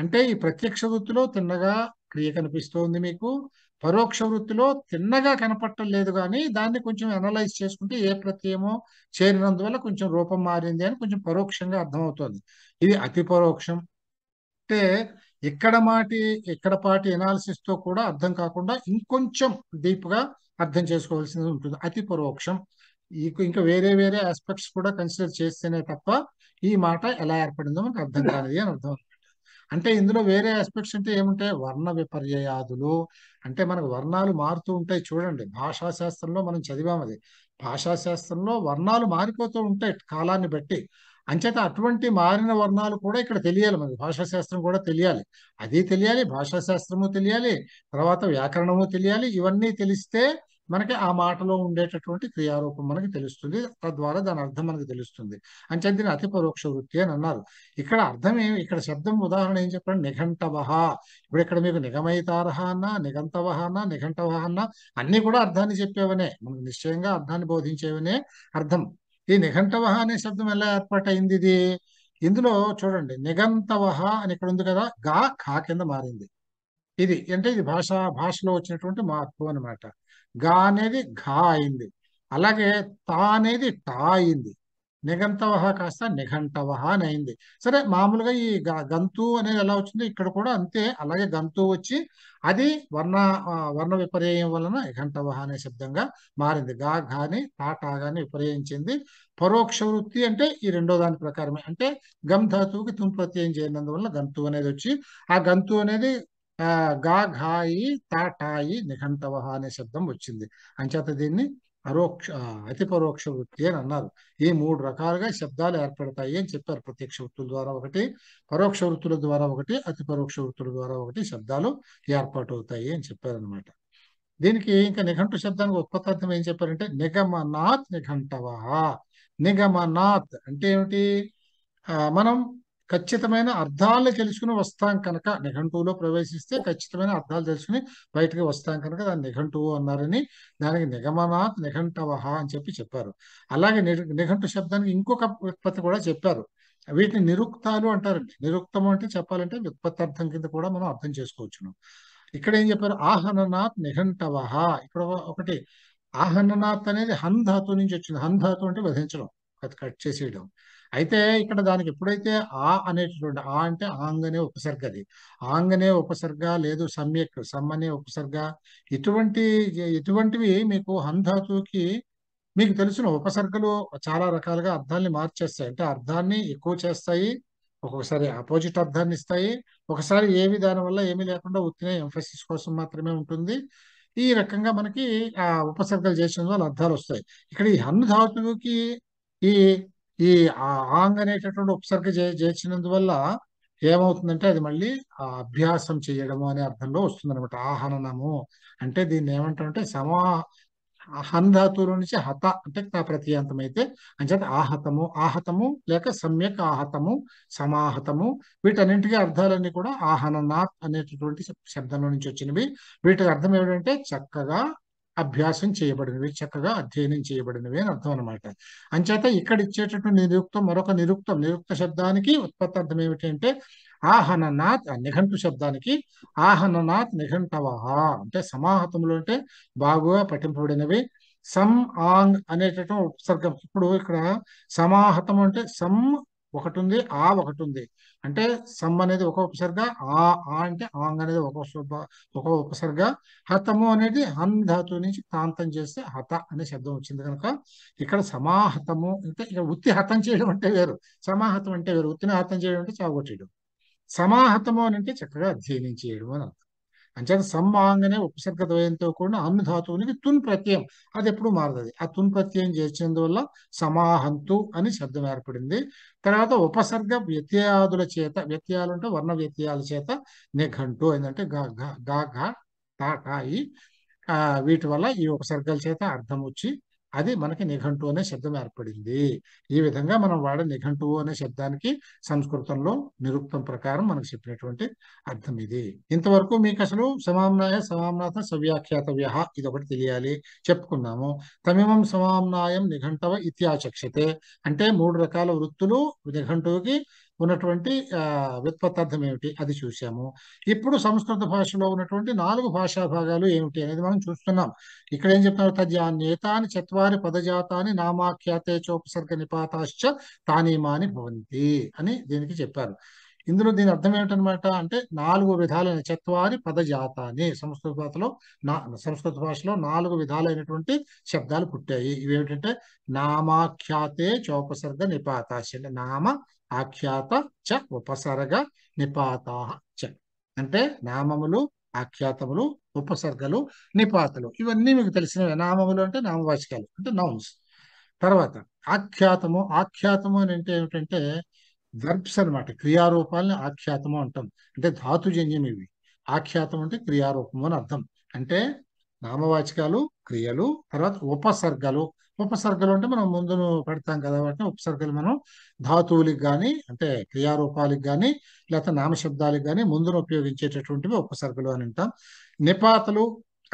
B: అంటే ఈ ప్రత్యక్ష వృత్తిలో తిన్నగా క్రియ కనిపిస్తోంది మీకు పరోక్ష వృత్తిలో తిన్నగా లేదు కానీ దాన్ని కొంచెం అనలైజ్ చేసుకుంటే ఏ ప్రత్యయమో చేరినందువల్ల కొంచెం రూపం మారింది అని కొంచెం పరోక్షంగా అర్థమవుతుంది ఇది అతి పరోక్షం అంటే ఎక్కడ మాటి ఎక్కడ పాటి తో కూడా అర్థం కాకుండా ఇంకొంచెం డీప్గా అర్థం చేసుకోవాల్సింది ఉంటుంది అతి పరోక్షం ఇంకా వేరే వేరే ఆస్పెక్ట్స్ కూడా కన్సిడర్ చేస్తేనే తప్ప ఈ మాట ఎలా ఏర్పడిందో మనకు అర్థం కాలేదు అని అర్థం అంటే ఇందులో వేరే ఆస్పెక్ట్స్ అంటే ఏముంటాయి వర్ణ విపర్యయాదులు అంటే మనకు వర్ణాలు మారుతూ ఉంటాయి చూడండి భాషాశాస్త్రంలో మనం చదివాం అది భాషాశాస్త్రంలో వర్ణాలు మారిపోతూ ఉంటాయి కాలాన్ని బట్టి అంచేత అటువంటి మారిన వర్ణాలు కూడా ఇక్కడ తెలియాలి మనకి భాషాశాస్త్రం కూడా తెలియాలి అది తెలియాలి భాషాశాస్త్రము తెలియాలి తర్వాత వ్యాకరణము తెలియాలి ఇవన్నీ తెలిస్తే మనకి ఆ మాటలో ఉండేటటువంటి క్రియారూపం మనకి తెలుస్తుంది తద్వారా దాని అర్థం మనకి తెలుస్తుంది అంటే దీని అతి పరోక్ష వృత్తి అని అన్నారు ఇక్కడ అర్థం ఏమి ఇక్కడ శబ్దం ఉదాహరణ ఏం చెప్పండి నిఘంటవహ ఇప్పుడు ఇక్కడ మీకు నిఘమైతారహ అన్న నిఘంటవహ అన్న నిఘంటవహ అన్న అన్ని కూడా అర్థాన్ని చెప్పేవనే మనకు నిశ్చయంగా అర్థాన్ని బోధించేవనే అర్థం ఈ నిఘంటవహ అనే శబ్దం ఎలా ఏర్పాటైంది ఇది ఇందులో చూడండి నిఘంతవహ అని ఇక్కడ ఉంది కదా గా ఖా కింద మారింది ఇది అంటే ఇది భాష భాషలో వచ్చినటువంటి మార్పు అనమాట గా అనేది ఘా అయింది అలాగే తా అనేది టా అయింది నిఘంటవహ కాస్త నిఘంటవహ అని అయింది సరే మామూలుగా ఈ గంతు అనేది ఎలా వచ్చింది ఇక్కడ కూడా అంతే అలాగే గంతు వచ్చి అది వర్ణ వర్ణ విపర్యం వలన నిఘంటవహ అనే శబ్దంగా మారింది గా గాని టా గాని విపర్యించింది పరోక్ష వృత్తి అంటే ఈ రెండో దాని ప్రకారమే అంటే గమ్ ధాతువుకి తుం చేయనందువల్ల గంతు అనేది వచ్చి ఆ గంతు అనేది గా ఘాయి తాటాయి నిఘంతవ అనే శబ్దం వచ్చింది అంచేత దీన్ని పరోక్ష అతి పరోక్ష వృత్తి అని అన్నారు ఈ మూడు రకాలుగా శబ్దాలు ఏర్పడతాయి అని చెప్పారు ప్రత్యక్ష వృత్తుల ద్వారా ఒకటి పరోక్ష వృత్తుల ద్వారా ఒకటి అతి పరోక్ష వృత్తుల ద్వారా ఒకటి శబ్దాలు ఏర్పాటవుతాయి అని చెప్పారనమాట దీనికి ఇంకా నిఘంటు శబ్దానికి ఉత్పత్తార్థం ఏం చెప్పారంటే నిగమనాథ్ నిఘంటవ నిగమనాథ్ అంటే ఏమిటి మనం ఖచ్చితమైన అర్థాలను తెలుసుకుని వస్తాం కనుక నిఘంటువులో ప్రవేశిస్తే ఖచ్చితమైన అర్థాలు తెలుసుకుని బయటకు వస్తాం కనుక దాన్ని నిఘంటువు అన్నారని దానికి నిగమనాథ్ నిఘంటవహ అని చెప్పి చెప్పారు అలాగే నిఘంటు శబ్దానికి ఇంకొక ఉత్పత్తి కూడా చెప్పారు వీటిని నిరుక్తాలు అంటారండి నిరుక్తం అంటే చెప్పాలంటే వ్యుత్పత్తి అర్థం కింద కూడా మనం అర్థం చేసుకోవచ్చును ఇక్కడ ఏం చెప్పారు ఆహననాథ్ నిఘంటవహ ఇక్కడ ఒకటి ఆహననాథ్ అనేది హన్ ధాతు నుంచి వచ్చింది హన్ ధాతు అంటే వధించడం కట్ చేసేయడం అయితే ఇక్కడ దానికి ఎప్పుడైతే ఆ అనేటటువంటి ఆ అంటే ఆంగనే ఉపసర్గ అది ఆంగ్ అనే ఉపసర్గ లేదు సమ్యక్ సమ్ అనే ఉపసర్గ ఇటువంటి ఇటువంటివి మీకు హంధాతుకి మీకు తెలిసిన ఉపసర్గలు చాలా రకాలుగా అర్థాన్ని మార్చేస్తాయి అంటే అర్థాన్ని ఎక్కువ చేస్తాయి ఒక్కొక్కసారి అపోజిట్ అర్థాన్ని ఇస్తాయి ఒకసారి ఏమి దానివల్ల ఏమీ లేకుండా ఉత్తిన ఎంఫసిస్ కోసం మాత్రమే ఉంటుంది ఈ రకంగా మనకి ఆ ఉపసర్గలు చేసిన వల్ల అర్థాలు వస్తాయి ఇక్కడ ఈ హన్ ధాతువుకి ఈ ఈ ఆంగ్ అనేటటువంటి ఉపసర్గ చేసినందువల్ల ఏమవుతుందంటే అది మళ్ళీ అభ్యాసం చేయడము అనే అర్థంలో వస్తుందన్నమాట ఆహననము అంటే దీన్ని ఏమంటామంటే సమా హన్ నుంచి హత అంటే ప్రత్యాంతం అయితే అంచేత ఆహతము ఆహతము లేక సమ్యక్ ఆహతము సమాహతము వీటన్నింటికి అర్థాలన్నీ కూడా ఆహననాథ్ అనేటటువంటి శబ్దంలో నుంచి వచ్చినవి వీటికి అర్థం ఏమిటంటే చక్కగా అభ్యాసం చేయబడినవి చక్కగా అధ్యయనం చేయబడినవి అని అర్థం అనమాట అంచేత ఇక్కడ ఇచ్చేటటువంటి నిరుక్తం మరొక నిరుక్తం నిరుక్త శబ్దానికి ఉత్పత్తి అర్థం ఏమిటి అంటే ఆహననాథ్ నిఘంటు శబ్దానికి ఆహననాథ్ నిఘంటవహ అంటే సమాహతంలో అంటే బాగుగా పఠింపబడినవి సమ్ ఆంగ్ అనేటటువంటి ఉపసర్గం ఇప్పుడు ఇక్కడ సమాహతం అంటే సమ్ ఒకటి ఉంది ఆ ఒకటి ఉంది అంటే సమ్ అనేది ఒక ఉపసర్గ ఆ ఆ అంటే ఆంగ్ అనేది ఒక ఒక ఉపసర్గ హతము అనేది హన్ ధాతు నుంచి ప్రాంతం చేస్తే హత అనే శబ్దం వచ్చింది కనుక ఇక్కడ సమాహతము అంటే ఇక్కడ ఉత్తి హతం చేయడం అంటే వేరు సమాహతం అంటే వేరు ఉత్తిని హతం చేయడం అంటే చావగొట్టేయడం సమాహతము అని అంటే చక్కగా అధ్యయనం చేయడం అని అర్థం అంచేత సమ్మాంగనే ఉపసర్గ ద్వయంతో కూడిన అన్ను ధాతువునికి తున్ ప్రత్యయం అది ఎప్పుడు మారదది ఆ తున్ ప్రత్యయం చేసినందువల్ల సమాహంతు అని శబ్దం ఏర్పడింది తర్వాత ఉపసర్గ వ్యత్యాదుల చేత వ్యత్యాలు అంటే వర్ణ వ్యత్యాల చేత నిఘంటు ఏంటంటే గా గా గా గా తా వీటి వల్ల ఈ ఉపసర్గల చేత అర్థం వచ్చి అది మనకి నిఘంటు అనే శబ్దం ఏర్పడింది ఈ విధంగా మనం వాడే నిఘంటువు అనే శబ్దానికి సంస్కృతంలో నిరుక్తం ప్రకారం మనకు చెప్పినటువంటి అర్థం ఇది ఇంతవరకు మీకు అసలు సమామ్నాయ సమామ్నాథ వ్యహ ఇది ఒకటి తెలియాలి చెప్పుకున్నాము తమిమం సమామ్నాయం నిఘంటవ ఇత్యాచక్షతే అంటే మూడు రకాల వృత్తులు నిఘంటువుకి ఉన్నటువంటి వ్యుత్పత్తార్థం ఏమిటి అది చూసాము ఇప్పుడు సంస్కృత భాషలో ఉన్నటువంటి నాలుగు భాషా భాగాలు ఏమిటి అనేది మనం చూస్తున్నాం ఇక్కడ ఏం చెప్తున్నారు తజ్యాన్యేతాని చత్వారి పదజాతాని నామాఖ్యాతే చోపసర్గ నిపాతాశ్చ తానీమాని భవంతి అని దీనికి చెప్పారు ఇందులో దీని అర్థం ఏమిటనమాట అంటే నాలుగు విధాలైన చత్వారి పదజాతాని సంస్కృత భాషలో నా సంస్కృత భాషలో నాలుగు విధాలైనటువంటి శబ్దాలు పుట్టాయి ఏమిటంటే నామాఖ్యాతే చోపసర్గ నిపాత నామ ఆఖ్యాత చ ఉపసర్గ నిపాత చ అంటే నామములు ఆఖ్యాతములు ఉపసర్గలు నిపాతలు ఇవన్నీ మీకు తెలిసినవి నామములు అంటే నామవాచకాలు అంటే నౌన్స్ తర్వాత ఆఖ్యాతము ఆఖ్యాతము అని అంటే ఏమిటంటే వెర్బ్స్ అనమాట క్రియారూపాలని ఆఖ్యాతము అంటాం అంటే ధాతుజన్యం ఇవి ఆఖ్యాతం అంటే క్రియారూపము అని అర్థం అంటే నామవాచకాలు క్రియలు తర్వాత ఉపసర్గలు ఉపసర్గలు అంటే మనం ముందును పెడతాం కదా వాటిని ఉపసర్గలు మనం ధాతువులకు కానీ అంటే క్రియారూపాలకు కానీ లేకపోతే నామశబ్దాలకు కానీ ముందును ఉపయోగించేటటువంటివి ఉపసర్గలు అని అంటాం నిపాతలు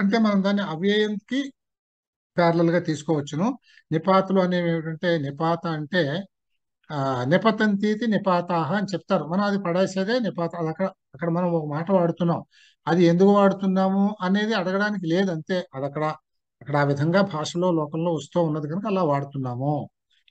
B: అంటే మనం దాన్ని అవ్యయంకి ప్యారలల్గా తీసుకోవచ్చును నిపాతలు అనేవి ఏమిటంటే నిపాత అంటే నిపతంతీతి నిపాతాహ అని చెప్తారు మనం అది పడేసేదే నిపాత అది అక్కడ అక్కడ మనం ఒక మాట వాడుతున్నాం అది ఎందుకు వాడుతున్నాము అనేది అడగడానికి లేదు అంతే అది అక్కడ అక్కడ ఆ విధంగా భాషలో లోకంలో వస్తూ ఉన్నది కనుక అలా వాడుతున్నాము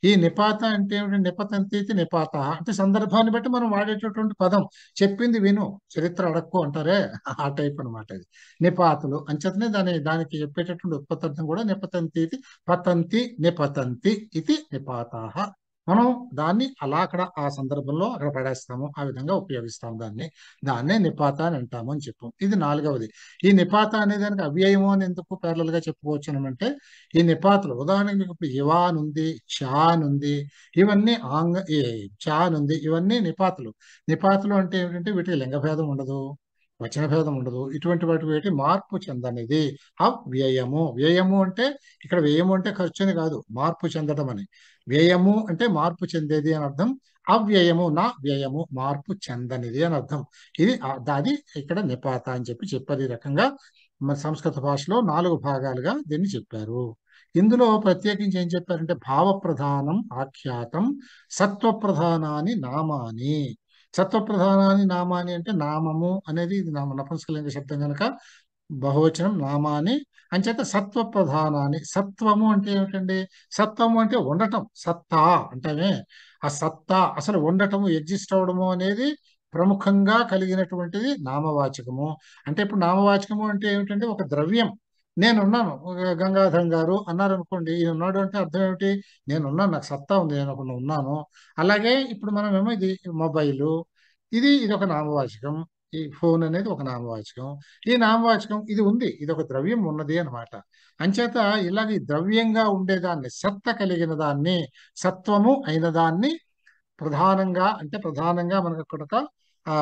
B: ఈ నిపాత అంటే ఏమిటి నిపతంతీతి నిపాత అంటే సందర్భాన్ని బట్టి మనం వాడేటటువంటి పదం చెప్పింది విను చరిత్ర అడక్కు అంటారే ఆ టైప్ అనమాట ఇది నిపాతలు అంచేతనే దాని దానికి చెప్పేటటువంటి ఉత్పత్తి కూడా నిపతంతీతి పతంతి నిపతంతి ఇది నిపాతాహ మనం దాన్ని అలా అక్కడ ఆ సందర్భంలో అక్కడ పడేస్తాము ఆ విధంగా ఉపయోగిస్తాము దాన్ని దాన్నే నిపాత అని అంటాము అని చెప్పాం ఇది నాలుగవది ఈ నిపాత అనే దానికి అవ్యయము అని ఎందుకు గా చెప్పుకోవచ్చు అనంటే ఈ నిపాతలు ఉదాహరణకి ఇవాన్ ఇప్పుడు ఉంది చాన్ ఉంది ఇవన్నీ ఆంగ్ చాన్ ఉంది ఇవన్నీ నిపాతలు నిపాతలు అంటే ఏమిటంటే వీటికి లింగభేదం ఉండదు వచనభేదం ఉండదు ఇటువంటి వాటి వేటి మార్పు చెందనిది ఆ వ్యయము వ్యయము అంటే ఇక్కడ వ్యయము అంటే ఖర్చు కాదు మార్పు చెందడం అని వ్యయము అంటే మార్పు చెందేది అని అర్థం అవ్యయము నా వ్యయము మార్పు చెందనిది అని అర్థం ఇది దాది ఇక్కడ నిపాత అని చెప్పి చెప్పారు ఈ రకంగా మన సంస్కృత భాషలో నాలుగు భాగాలుగా దీన్ని చెప్పారు ఇందులో ప్రత్యేకించి ఏం చెప్పారంటే భావ ప్రధానం ఆఖ్యాతం సత్వ ప్రధానాన్ని నామాని సత్వప్రధానాన్ని నామాని అంటే నామము అనేది ఇది నామ నపంసకలింగ శబ్దం కనుక బహువచనం నామాని అంచేత సత్వ ప్రధానాన్ని సత్వము అంటే ఏమిటండి సత్వము అంటే ఉండటం సత్తా అంటేనే ఆ సత్తా అసలు ఉండటము ఎగ్జిస్ట్ అవడము అనేది ప్రముఖంగా కలిగినటువంటిది నామవాచకము అంటే ఇప్పుడు నామవాచకము అంటే ఏమిటంటే ఒక ద్రవ్యం నేనున్నాను గంగాధరం గారు అన్నారు అనుకోండి ఈయన ఉన్నాడు అంటే అర్థం ఏమిటి నేనున్నాను నాకు సత్తా ఉంది నేను ఒకటి ఉన్నాను అలాగే ఇప్పుడు మనమేమో ఇది మొబైలు ఇది ఇది ఒక నామవాచకం ఈ ఫోన్ అనేది ఒక నామవాచకం ఈ నామవాచకం ఇది ఉంది ఇది ఒక ద్రవ్యం ఉన్నది అనమాట అంచేత ఇలాగ ద్రవ్యంగా ఉండేదాన్ని సత్త కలిగిన దాన్ని సత్వము అయిన దాన్ని ప్రధానంగా అంటే ప్రధానంగా మనకు అక్కడ ఆ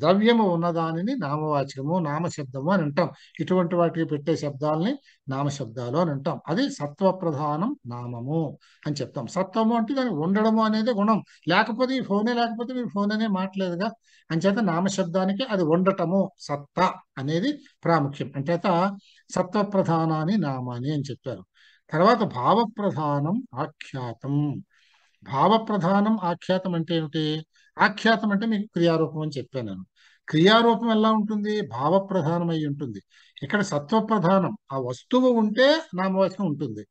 B: ద్రవ్యము ఉన్నదానిని నామవాచకము నామశబ్దము అని అంటాం ఇటువంటి వాటికి పెట్టే శబ్దాలని నామశబ్దాలు అని అంటాం అది సత్వ ప్రధానం నామము అని చెప్తాం సత్వము అంటే దానికి ఉండడము అనేది గుణం లేకపోతే ఈ ఫోనే లేకపోతే మీరు ఫోన్ అనే మాట్లేదుగా చేత నామశబ్దానికి అది ఉండటము సత్త అనేది ప్రాముఖ్యం అంచేత సత్వ ప్రధానాన్ని నామాని అని చెప్పారు తర్వాత భావప్రధానం ఆఖ్యాతం భావప్రధానం ఆఖ్యాతం అంటే ఏమిటి ఆఖ్యాతం అంటే మీకు క్రియారూపం అని చెప్పాను నేను క్రియారూపం ఎలా ఉంటుంది భావ ప్రధానమై ఉంటుంది ఇక్కడ ప్రధానం ఆ వస్తువు ఉంటే నామవాచకం ఉంటుంది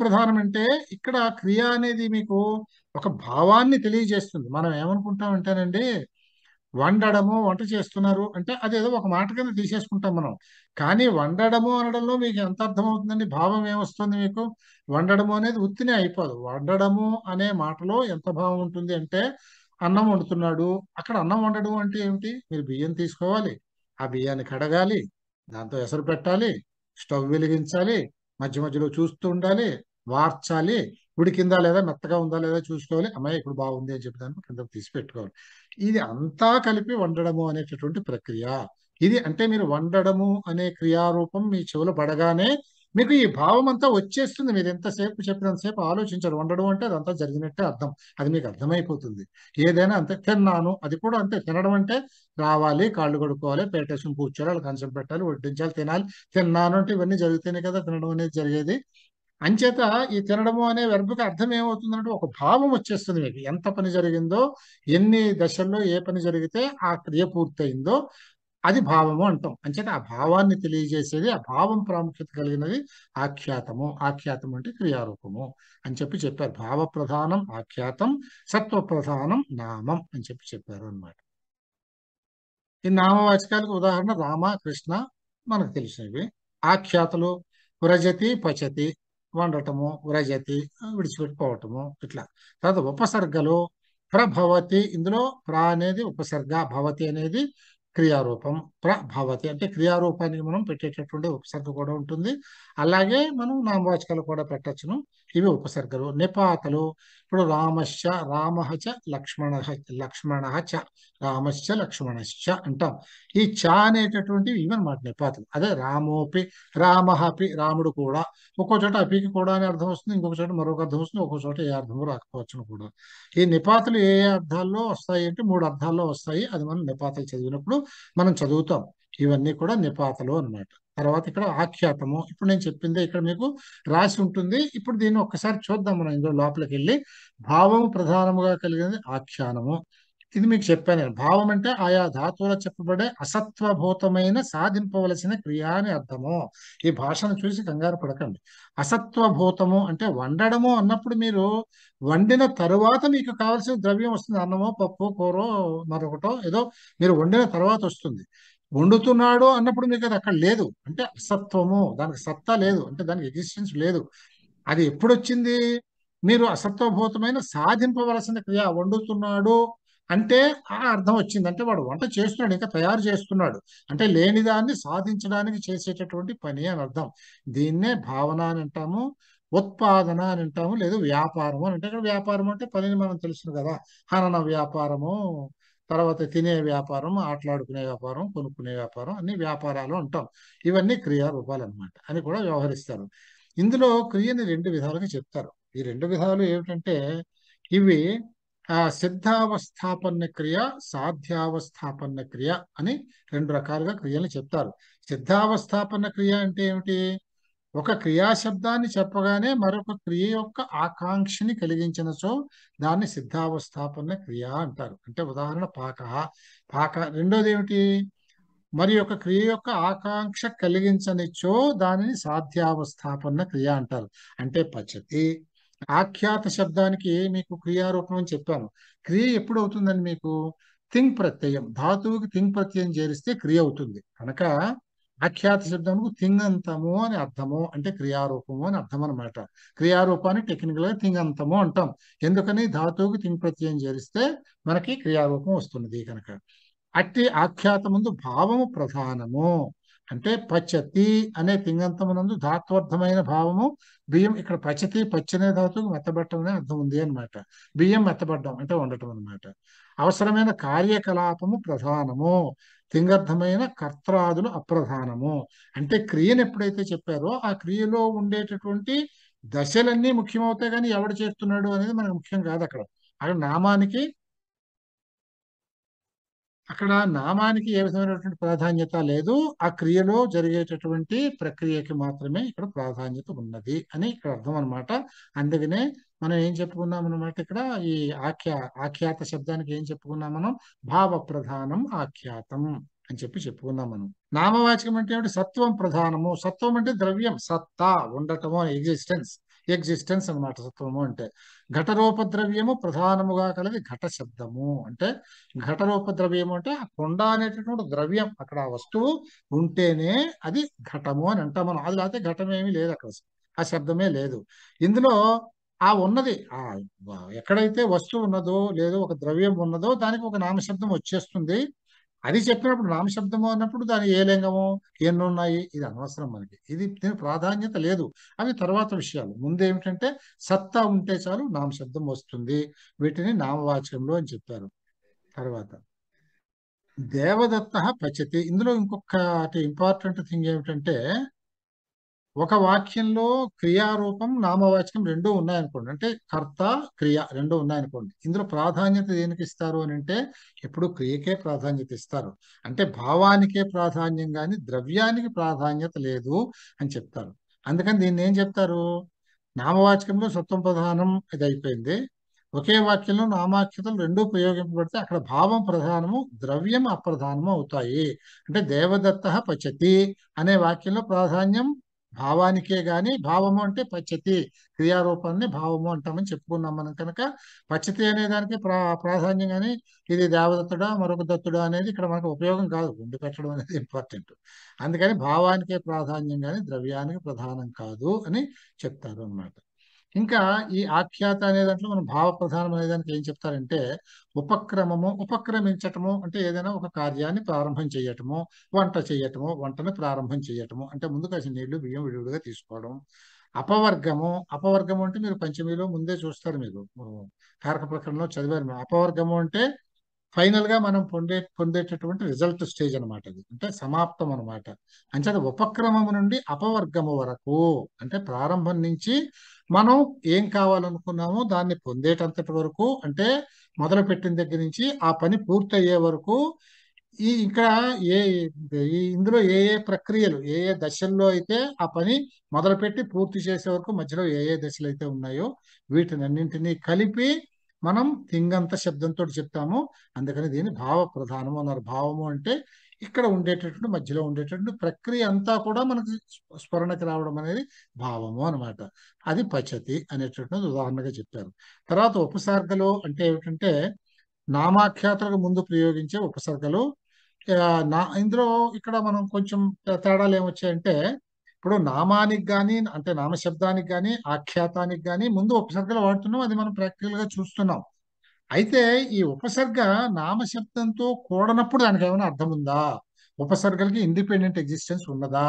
B: ప్రధానం అంటే ఇక్కడ క్రియ అనేది మీకు ఒక భావాన్ని తెలియజేస్తుంది మనం ఏమనుకుంటామంటేనండి వండడము వంట చేస్తున్నారు అంటే అదేదో ఒక మాట కింద తీసేసుకుంటాం మనం కానీ వండడము అనడంలో మీకు ఎంత అర్థం అవుతుందండి భావం ఏమొస్తుంది మీకు వండడము అనేది ఉత్తినే అయిపోదు వండడము అనే మాటలో ఎంత భావం ఉంటుంది అంటే అన్నం వండుతున్నాడు అక్కడ అన్నం వండడం అంటే ఏమిటి మీరు బియ్యం తీసుకోవాలి ఆ బియ్యాన్ని కడగాలి దాంతో ఎసరు పెట్టాలి స్టవ్ వెలిగించాలి మధ్య మధ్యలో చూస్తూ ఉండాలి వార్చాలి ఉడికిందా లేదా మెత్తగా ఉందా లేదా చూసుకోవాలి అమ్మాయి ఇప్పుడు బాగుంది అని చెప్పి దాన్ని కింద తీసి పెట్టుకోవాలి ఇది అంతా కలిపి వండడము అనేటటువంటి ప్రక్రియ ఇది అంటే మీరు వండడము అనే క్రియారూపం మీ చెవులు పడగానే మీకు ఈ భావం అంతా వచ్చేస్తుంది మీరు ఎంతసేపు చెప్పినంతసేపు ఆలోచించరు వండడం అంటే అదంతా జరిగినట్టే అర్థం అది మీకు అర్థమైపోతుంది ఏదైనా అంతే తిన్నాను అది కూడా అంతే తినడం అంటే రావాలి కాళ్ళు కడుక్కోవాలి పేటేషన్ కూర్చోవాలి కంచం పెట్టాలి వడ్డించాలి తినాలి తిన్నాను అంటే ఇవన్నీ జరుగుతాయి కదా తినడం అనేది జరిగేది అంచేత ఈ తినడము అనే వెర్బుకి అర్థం ఏమవుతుందంటే ఒక భావం వచ్చేస్తుంది మీకు ఎంత పని జరిగిందో ఎన్ని దశల్లో ఏ పని జరిగితే ఆ క్రియ పూర్తయిందో అది భావము అంటాం అంచేత ఆ భావాన్ని తెలియజేసేది ఆ భావం ప్రాముఖ్యత కలిగినది ఆఖ్యాతము ఆఖ్యాతం అంటే క్రియారూపము అని చెప్పి చెప్పారు భావ ప్రధానం ఆఖ్యాతం సత్వ ప్రధానం నామం అని చెప్పి చెప్పారు అనమాట ఈ నామవాచకాలకు ఉదాహరణ రామ కృష్ణ మనకు తెలిసినవి ఆఖ్యాతలు వ్రజతి పచతి వండటము వ్రజతి విడిచిపెట్టుకోవటము ఇట్లా తర్వాత ఉపసర్గలు ప్రభవతి ఇందులో ప్ర అనేది ఉపసర్గ భవతి అనేది క్రియారూపం ప్రభవతి అంటే క్రియారూపానికి మనం పెట్టేటటువంటి ఉపసర్గ కూడా ఉంటుంది అలాగే మనం నామవాచకాలు కూడా పెట్టచ్చును ఇవి ఉపసర్గలు నిపాతలు ఇప్పుడు రామశ్చ రామహచ లక్ష్మణ లక్ష్మణ చ రామశ్చ లక్ష్మణశ్చ అంటాం ఈ చ అనేటటువంటి ఇవన్నమాట మాట నిపాతలు అదే రామోపి రామహపి రాముడు కూడా ఒక్కో చోట అపికి కూడా అని అర్థం వస్తుంది ఇంకొక చోట మరొక అర్థం వస్తుంది ఒక్కో చోట ఏ అర్థము రాకపోవచ్చును కూడా ఈ నిపాతలు ఏ అర్థాల్లో వస్తాయి అంటే మూడు అర్థాల్లో వస్తాయి అది మనం నిపాతలు చదివినప్పుడు మనం చదువుతాం ఇవన్నీ కూడా నిపాతలు అనమాట తర్వాత ఇక్కడ ఆఖ్యాతము ఇప్పుడు నేను చెప్పింది ఇక్కడ మీకు రాసి ఉంటుంది ఇప్పుడు దీన్ని ఒక్కసారి చూద్దాం మనం ఇందులో లోపలికి వెళ్ళి భావము ప్రధానముగా కలిగినది ఆఖ్యానము ఇది మీకు చెప్పాను నేను భావం అంటే ఆయా ధాతువులో చెప్పబడే అసత్వభూతమైన సాధింపవలసిన క్రియా అని అర్థము ఈ భాషను చూసి కంగారు పడకండి అసత్వభూతము అంటే వండడము అన్నప్పుడు మీరు వండిన తరువాత మీకు కావలసిన ద్రవ్యం వస్తుంది అన్నమో పప్పు కూర మరొకటో ఏదో మీరు వండిన తర్వాత వస్తుంది వండుతున్నాడు అన్నప్పుడు మీకు అది అక్కడ లేదు అంటే అసత్వము దానికి సత్తా లేదు అంటే దానికి ఎగ్జిస్టెన్స్ లేదు అది ఎప్పుడు వచ్చింది మీరు అసత్వభూతమైన సాధింపవలసిన క్రియ వండుతున్నాడు అంటే ఆ అర్థం వచ్చింది అంటే వాడు వంట చేస్తున్నాడు ఇంకా తయారు చేస్తున్నాడు అంటే లేని దాన్ని సాధించడానికి చేసేటటువంటి పని అని అర్థం దీన్నే భావన అని అంటాము ఉత్పాదన అని అంటాము లేదు వ్యాపారము అని అంటే ఇక్కడ వ్యాపారం అంటే పనిని మనం తెలుసును కదా హనన వ్యాపారము తర్వాత తినే వ్యాపారం ఆటలాడుకునే వ్యాపారం కొనుక్కునే వ్యాపారం అన్ని వ్యాపారాలు అంటాం ఇవన్నీ క్రియారూపాలు అనమాట అని కూడా వ్యవహరిస్తారు ఇందులో క్రియని రెండు విధాలుగా చెప్తారు ఈ రెండు విధాలు ఏమిటంటే ఇవి సిద్ధావస్థాపన్న క్రియ సాధ్యావస్థాపన్న క్రియ అని రెండు రకాలుగా క్రియలు చెప్తారు సిద్ధావస్థాపన్న క్రియ అంటే ఏమిటి ఒక క్రియాశబ్దాన్ని చెప్పగానే మరొక క్రియ యొక్క ఆకాంక్షని కలిగించినచో దాన్ని సిద్ధావస్థాపన క్రియ అంటారు అంటే ఉదాహరణ పాక పాక రెండోది ఏమిటి మరి ఒక క్రియ యొక్క ఆకాంక్ష కలిగించనిచో దానిని సాధ్యావస్థాపన క్రియ అంటారు అంటే పచ్చతి ఆఖ్యాత శబ్దానికి మీకు క్రియారూపం అని చెప్పాను క్రియ ఎప్పుడు అవుతుందని మీకు థింగ్ ప్రత్యయం ధాతువుకి థింగ్ ప్రత్యయం చేరిస్తే క్రియ అవుతుంది కనుక ఆఖ్యాత శబ్దముకు తింగంతము అని అర్థము అంటే క్రియారూపము అని అర్థం అనమాట క్రియారూపాన్ని టెక్నికల్ గా తింగంతము అంటాం ఎందుకని ధాతువుకి తింగ్ ప్రత్యయం చేరిస్తే మనకి క్రియారూపం వస్తున్నది కనుక అట్టి ఆఖ్యాత ముందు భావము ప్రధానము అంటే పచ్చతి అనే తింగంతమునందు ధాత్వర్థమైన భావము బియ్యం ఇక్కడ పచ్చతి పచ్చనే ధాతువుకు మెత్తబట్టం అనే అర్థం ఉంది అనమాట బియ్యం మెత్తబడ్డం అంటే వండటం అనమాట అవసరమైన కార్యకలాపము ప్రధానము తింగర్థమైన కర్త్రాదులు అప్రధానము అంటే క్రియను ఎప్పుడైతే చెప్పారో ఆ క్రియలో ఉండేటటువంటి దశలన్నీ ముఖ్యమవుతాయి కానీ ఎవడు చేస్తున్నాడు అనేది మనకు ముఖ్యం కాదు అక్కడ అక్కడ నామానికి అక్కడ నామానికి ఏ విధమైనటువంటి ప్రాధాన్యత లేదు ఆ క్రియలో జరిగేటటువంటి ప్రక్రియకి మాత్రమే ఇక్కడ ప్రాధాన్యత ఉన్నది అని ఇక్కడ అర్థం అనమాట అందుకనే మనం ఏం చెప్పుకున్నాం అనమాట ఇక్కడ ఈ ఆఖ్యా ఆఖ్యాత శబ్దానికి ఏం చెప్పుకున్నాం మనం భావ ప్రధానం ఆఖ్యాతం అని చెప్పి చెప్పుకున్నాం మనం నామవాచకం అంటే ఏమిటి సత్వం ప్రధానము సత్వం అంటే ద్రవ్యం సత్తా ఉండటము ఎగ్జిస్టెన్స్ ఎగ్జిస్టెన్స్ అనమాట సత్వము అంటే ఘట రూపద్రవ్యము ప్రధానముగా కలది ఘట శబ్దము అంటే ఘట రూపద్రవ్యము అంటే ఆ కొండ అనేటటువంటి ద్రవ్యం అక్కడ ఆ వస్తువు ఉంటేనే అది ఘటము అని అంటాం మనం అది లేకపోతే ఘటమేమీ లేదు అక్కడ ఆ శబ్దమే లేదు ఇందులో ఆ ఉన్నది ఆ ఎక్కడైతే వస్తువు ఉన్నదో లేదో ఒక ద్రవ్యం ఉన్నదో దానికి ఒక నామశబ్దం వచ్చేస్తుంది అది చెప్పినప్పుడు నామశబ్దము అన్నప్పుడు దాని ఏ లింగము ఎన్నున్నాయి ఇది అనవసరం మనకి ఇది ప్రాధాన్యత లేదు అవి తర్వాత విషయాలు ఏమిటంటే సత్తా ఉంటే చాలు నామశబ్దం వస్తుంది వీటిని నామవాచకంలో అని చెప్పారు తర్వాత దేవదత్త పచతి ఇందులో ఇంకొకటి ఇంపార్టెంట్ థింగ్ ఏమిటంటే ఒక వాక్యంలో క్రియారూపం నామవాచకం రెండూ ఉన్నాయనుకోండి అంటే కర్త క్రియ రెండూ ఉన్నాయనుకోండి ఇందులో ప్రాధాన్యత దేనికి ఇస్తారు అని అంటే ఎప్పుడు క్రియకే ప్రాధాన్యత ఇస్తారు అంటే భావానికే ప్రాధాన్యం కానీ ద్రవ్యానికి ప్రాధాన్యత లేదు అని చెప్తారు అందుకని దీన్ని ఏం చెప్తారు నామవాచకంలో సత్వం ప్రధానం ఇది అయిపోయింది ఒకే వాక్యంలో నామాఖ్యతలు రెండూ ప్రయోగింపబడితే అక్కడ భావం ప్రధానము ద్రవ్యం అప్రధానము అవుతాయి అంటే దేవదత్త పచతి అనే వాక్యంలో ప్రాధాన్యం భావానికే గాని భావము అంటే పచ్చతి క్రియారూపాన్ని భావము అంటామని చెప్పుకున్నాం మనం కనుక పచ్చతి అనే దానికి ప్రా ప్రాధాన్యం కానీ ఇది దేవదత్తుడా మరొక దత్తుడా అనేది ఇక్కడ మనకు ఉపయోగం కాదు గుండు పెట్టడం అనేది ఇంపార్టెంట్ అందుకని భావానికే ప్రాధాన్యం కానీ ద్రవ్యానికి ప్రధానం కాదు అని చెప్తారు అన్నమాట ఇంకా ఈ ఆఖ్యాత అనే దాంట్లో మనం భావ ప్రధానం అనే దానికి ఏం చెప్తారంటే ఉపక్రమము ఉపక్రమించటము అంటే ఏదైనా ఒక కార్యాన్ని ప్రారంభం చేయటము వంట చేయటము వంటను ప్రారంభం చేయటము అంటే ముందు కాసిన నీళ్లు బియ్యం విడివిడిగా తీసుకోవడం అపవర్గము అపవర్గము అంటే మీరు పంచమిలో ముందే చూస్తారు మీరు కారక ప్రకరణలో చదివారు అపవర్గము అంటే ఫైనల్ గా మనం పొందే పొందేటటువంటి రిజల్ట్ స్టేజ్ అనమాట అది అంటే సమాప్తం అనమాట అంటే ఉపక్రమం నుండి అపవర్గము వరకు అంటే ప్రారంభం నుంచి మనం ఏం కావాలనుకున్నామో దాన్ని పొందేటంతటి వరకు అంటే మొదలుపెట్టిన దగ్గర నుంచి ఆ పని పూర్తయ్యే వరకు ఈ ఇంకా ఏ ఇందులో ఏ ఏ ప్రక్రియలు ఏ ఏ దశల్లో అయితే ఆ పని మొదలుపెట్టి పూర్తి చేసే వరకు మధ్యలో ఏ ఏ దశలు అయితే ఉన్నాయో వీటినన్నింటినీ కలిపి మనం తింగంత శబ్దంతో చెప్తాము అందుకని దీన్ని భావ ప్రధానము అన్నారు భావము అంటే ఇక్కడ ఉండేటటువంటి మధ్యలో ఉండేటటువంటి ప్రక్రియ అంతా కూడా మనకి స్మరణకి రావడం అనేది భావము అనమాట అది పచతి అనేటటువంటి ఉదాహరణగా చెప్పారు తర్వాత ఉపసర్గలు అంటే ఏమిటంటే నామాఖ్యాతలకు ముందు ప్రయోగించే ఉపసర్గలు నా ఇందులో ఇక్కడ మనం కొంచెం తేడాలు ఏమొచ్చాయంటే ఇప్పుడు నామానికి కానీ అంటే నామశబ్దానికి కానీ ఆఖ్యాతానికి కానీ ముందు ఉపసర్గలు వాడుతున్నాం అది మనం ప్రాక్టికల్ గా చూస్తున్నాం అయితే ఈ ఉపసర్గ నామశబ్దంతో కూడనప్పుడు దానికి ఏమైనా అర్థం ఉందా ఉపసర్గలకి ఇండిపెండెంట్ ఎగ్జిస్టెన్స్ ఉన్నదా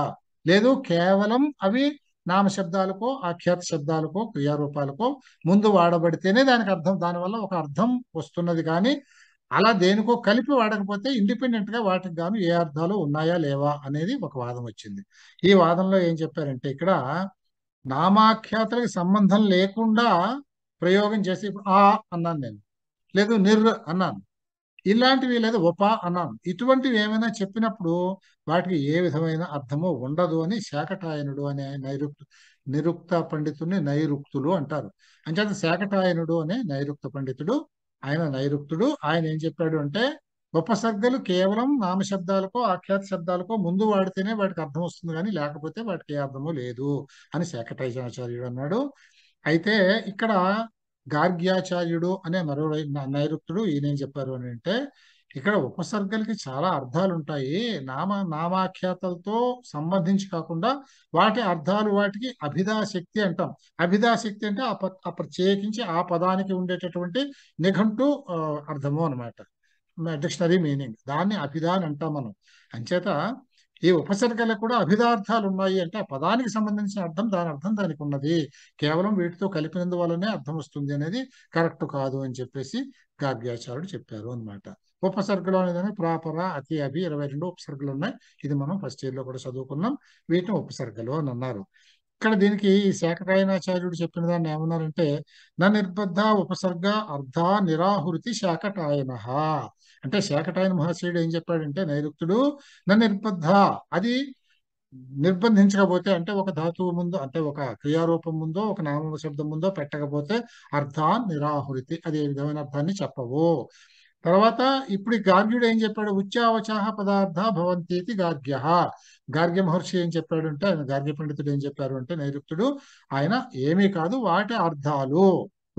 B: లేదు కేవలం అవి నామశబ్దాలకో ఆఖ్యాత శబ్దాలకో క్రియారూపాలకో ముందు వాడబడితేనే దానికి అర్థం దానివల్ల ఒక అర్థం వస్తున్నది కానీ అలా దేనికో కలిపి వాడకపోతే ఇండిపెండెంట్ గా వాటికి గాను ఏ అర్థాలు ఉన్నాయా లేవా అనేది ఒక వాదం వచ్చింది ఈ వాదంలో ఏం చెప్పారంటే ఇక్కడ నామాఖ్యాతలకు సంబంధం లేకుండా ప్రయోగం చేసి ఇప్పుడు ఆ అన్నాను నేను లేదు నిర్ అన్నాను ఇలాంటివి లేదా ఉప అన్నాను ఇటువంటివి ఏమైనా చెప్పినప్పుడు వాటికి ఏ విధమైన అర్థము ఉండదు అని శాకటాయనుడు అనే నైరుక్త నిరుక్త పండితుడిని నైరుక్తులు అంటారు అంచేత శాకటాయనుడు అనే నైరుక్త పండితుడు ఆయన నైరుక్తుడు ఆయన ఏం చెప్పాడు అంటే ఉపసర్గలు కేవలం నామశబ్దాలకో ఆఖ్యాత శబ్దాలకో ముందు వాడితేనే వాటికి అర్థం వస్తుంది కానీ లేకపోతే వాటికి ఏ అర్థము లేదు అని శాకటైజాచార్యుడు అన్నాడు అయితే ఇక్కడ గార్గ్యాచార్యుడు అనే మరో నైరుక్తుడు ఈయనేం చెప్పారు అని అంటే ఇక్కడ ఉపసర్గలకి చాలా అర్థాలు ఉంటాయి నామ నామాఖ్యాతలతో సంబంధించి కాకుండా వాటి అర్థాలు వాటికి అభిధాశక్తి అంటాం అభిధాశక్తి అంటే ఆ ప్రత్యేకించి ఆ పదానికి ఉండేటటువంటి నిఘంటు అర్థము అనమాట డిక్షనరీ మీనింగ్ దాన్ని అభిధా అని అంటాం మనం అంచేత ఈ ఉపసర్గలకు కూడా అభిధార్థాలు ఉన్నాయి అంటే ఆ పదానికి సంబంధించిన అర్థం దాని అర్థం దానికి ఉన్నది కేవలం వీటితో కలిపినందు వల్లనే అర్థం వస్తుంది అనేది కరెక్ట్ కాదు అని చెప్పేసి గాగ్యాచారుడు చెప్పారు అనమాట ఉపసర్గలు అనేది ప్రాపర అతి అభి ఇరవై రెండు ఉపసర్గలు ఉన్నాయి ఇది మనం ఫస్ట్ ఇయర్లో కూడా చదువుకున్నాం వీటిని ఉపసర్గలు అని అన్నారు ఇక్కడ దీనికి శాఖటాయనాచార్యుడు చెప్పిన దాన్ని ఏమన్నారంటే నా నిర్బద్ధ ఉపసర్గ అర్ధ నిరాహృతి శాఖటాయన అంటే శాఖటాయన మహాశయుడు ఏం చెప్పాడంటే నైరుక్తుడు నా నిర్బద్ధ అది నిర్బంధించకపోతే అంటే ఒక ధాతువు ముందు అంటే ఒక క్రియారూపం ముందో ఒక నామ శబ్దం ముందో పెట్టకపోతే అర్థాన్ నిరాహృతి అది ఏ విధమైన అర్థాన్ని చెప్పవు తర్వాత ఇప్పుడు గార్గ్యుడు ఏం చెప్పాడు ఉచ్చావచాహ పదార్థ భవంతి ఇది గార్గ్య గార్గ్య మహర్షి ఏం చెప్పాడు అంటే ఆయన గార్గ్య పండితుడు ఏం చెప్పారు అంటే నైరుక్తుడు ఆయన ఏమీ కాదు వాటి అర్థాలు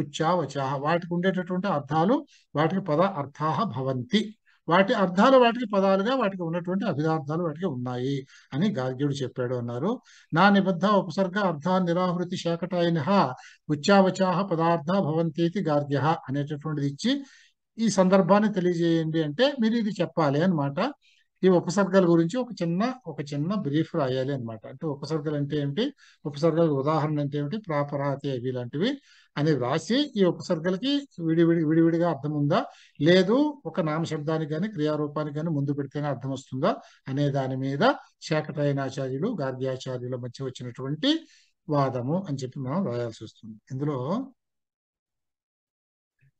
B: ఉచ్చావచాహ వాటికి ఉండేటటువంటి అర్థాలు వాటికి పద అర్థాహ భవంతి వాటి అర్థాలు వాటికి పదాలుగా వాటికి ఉన్నటువంటి అభిదార్థాలు వాటికి ఉన్నాయి అని గార్గ్యుడు చెప్పాడు అన్నారు నా నిబద్ధ ఉపసర్గ అర్థ నిరాహృతి శాకటాయన ఉచ్చావచాహ పదార్థ భవంతి గార్గ్య అనేటటువంటిది ఇచ్చి ఈ సందర్భాన్ని తెలియజేయండి అంటే మీరు ఇది చెప్పాలి అనమాట ఈ ఉపసర్గల గురించి ఒక చిన్న ఒక చిన్న బ్రీఫ్ రాయాలి అనమాట అంటే ఉపసర్గలు అంటే ఏమిటి ఉపసర్గాల ఉదాహరణ అంటే ఏమిటి ప్రాపరాతి అవి లాంటివి అని రాసి ఈ ఉపసర్గలకి విడివిడి విడివిడిగా అర్థం ఉందా లేదు ఒక నామశబ్దానికి కానీ క్రియారూపానికి కానీ ముందు పెడితేనే అర్థం వస్తుందా అనే దాని మీద శాకటైనాచార్యులు గార్గ్యాచార్యుల మధ్య వచ్చినటువంటి వాదము అని చెప్పి మనం రాయాల్సి వస్తుంది ఇందులో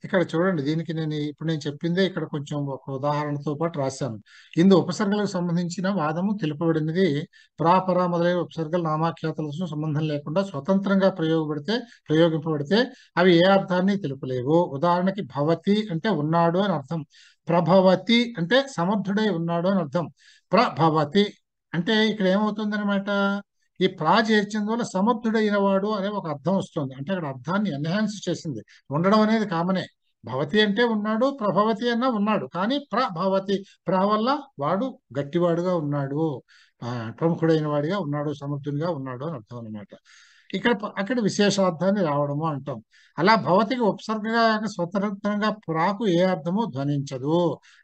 B: ఇక్కడ చూడండి దీనికి నేను ఇప్పుడు నేను చెప్పిందే ఇక్కడ కొంచెం ఒక ఉదాహరణతో పాటు రాశాను ఇందు ఉపసర్గలకు సంబంధించిన వాదము తెలుపబడినది పరాపర మొదలైన ఉపసర్గల నామాఖ్యాతలతో సంబంధం లేకుండా స్వతంత్రంగా ప్రయోగపడితే ప్రయోగింపబడితే అవి ఏ అర్థాన్ని తెలుపలేవు ఉదాహరణకి భవతి అంటే ఉన్నాడు అని అర్థం ప్రభవతి అంటే సమర్థుడై ఉన్నాడు అని అర్థం ప్రభవతి అంటే ఇక్కడ ఏమవుతుందనమాట ఈ ప్రాచేర్చం వల్ల సమర్థుడైన వాడు అనే ఒక అర్థం వస్తుంది అంటే అక్కడ అర్థాన్ని ఎన్హాన్స్ చేసింది ఉండడం అనేది కామనే భవతి అంటే ఉన్నాడు ప్రభవతి అన్న ఉన్నాడు కానీ ప్రభవతి ప్ర వల్ల వాడు గట్టివాడుగా ఉన్నాడు ప్రముఖుడైన వాడిగా ఉన్నాడు సమర్థునిగా ఉన్నాడు అని అర్థం అనమాట ఇక్కడ అక్కడ విశేషార్థాన్ని రావడము అంటాం అలా భవతికి ఉపసర్గగా స్వతంత్రంగా ప్రాకు ఏ అర్థము ధ్వనించదు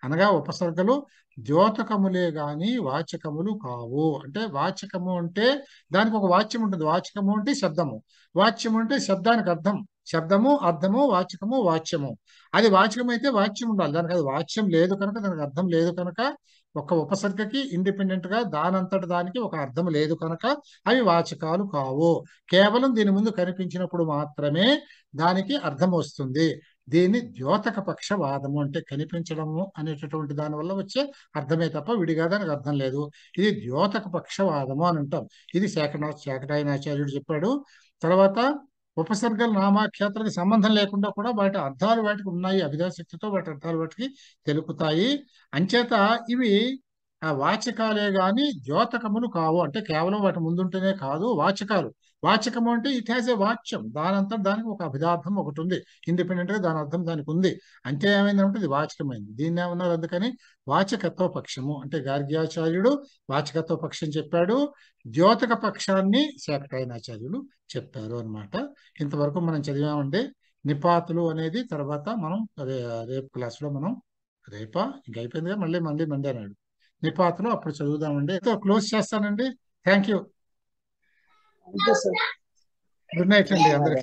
B: అనగా ఉపసర్గలు ద్యోతకములే గాని వాచకములు కావు అంటే వాచకము అంటే దానికి ఒక వాచ్యం ఉంటుంది వాచకము అంటే శబ్దము వాచ్యం అంటే శబ్దానికి అర్థం శబ్దము అర్థము వాచకము వాచ్యము అది వాచకం అయితే వాచ్యం ఉండాలి దానికి అది వాచ్యం లేదు కనుక దానికి అర్థం లేదు కనుక ఒక ఉపసర్గకి ఇండిపెండెంట్ గా దానంతట దానికి ఒక అర్థం లేదు కనుక అవి వాచకాలు కావు కేవలం దీని ముందు కనిపించినప్పుడు మాత్రమే దానికి అర్థం వస్తుంది దీన్ని ద్యోతక పక్షవాదము అంటే కనిపించడము అనేటటువంటి దాని వల్ల వచ్చే అర్థమే తప్ప విడిగా దానికి అర్థం లేదు ఇది ద్యోతక పక్షవాదము అని అంటాం ఇది శాఖనా శాఖరాయనాచార్యుడు చెప్పాడు తర్వాత ఉపసర్గల నామాఖ్యాతలకు సంబంధం లేకుండా కూడా వాటి అర్థాలు వాటికి ఉన్నాయి అభిదాశక్తితో వాటి అర్థాలు వాటికి తెలుపుతాయి అంచేత ఇవి ఆ వాచకాలే గాని ద్యోతకములు కావు అంటే కేవలం వాటి ముందుంటేనే కాదు వాచకాలు వాచకము అంటే ఇట్ హ్యాస్ ఏ వాచ్యం దానంతా దానికి ఒక అభిదార్థం ఒకటి ఉంది ఇండిపెండెంట్ గా దాని అర్థం దానికి ఉంది అంటే ఏమైందంటే ఇది వాచకమైంది దీన్ని ఏమన్నారు అందుకని వాచకత్వ పక్షము అంటే గార్గ్యాచార్యుడు వాచకత్వ పక్షం చెప్పాడు ద్యోతక పక్షాన్ని శాఖటాయనాచార్యులు చెప్పారు అనమాట ఇంతవరకు మనం చదివామండి నిపాతులు అనేది తర్వాత మనం రేపు క్లాస్లో మనం రేపా ఇంకా అయిపోయింది మళ్ళీ మళ్ళీ మండే అన్నాడు నిపాతులు అప్పుడు చదువుదామండి క్లోజ్ చేస్తానండి thank you Good night, Good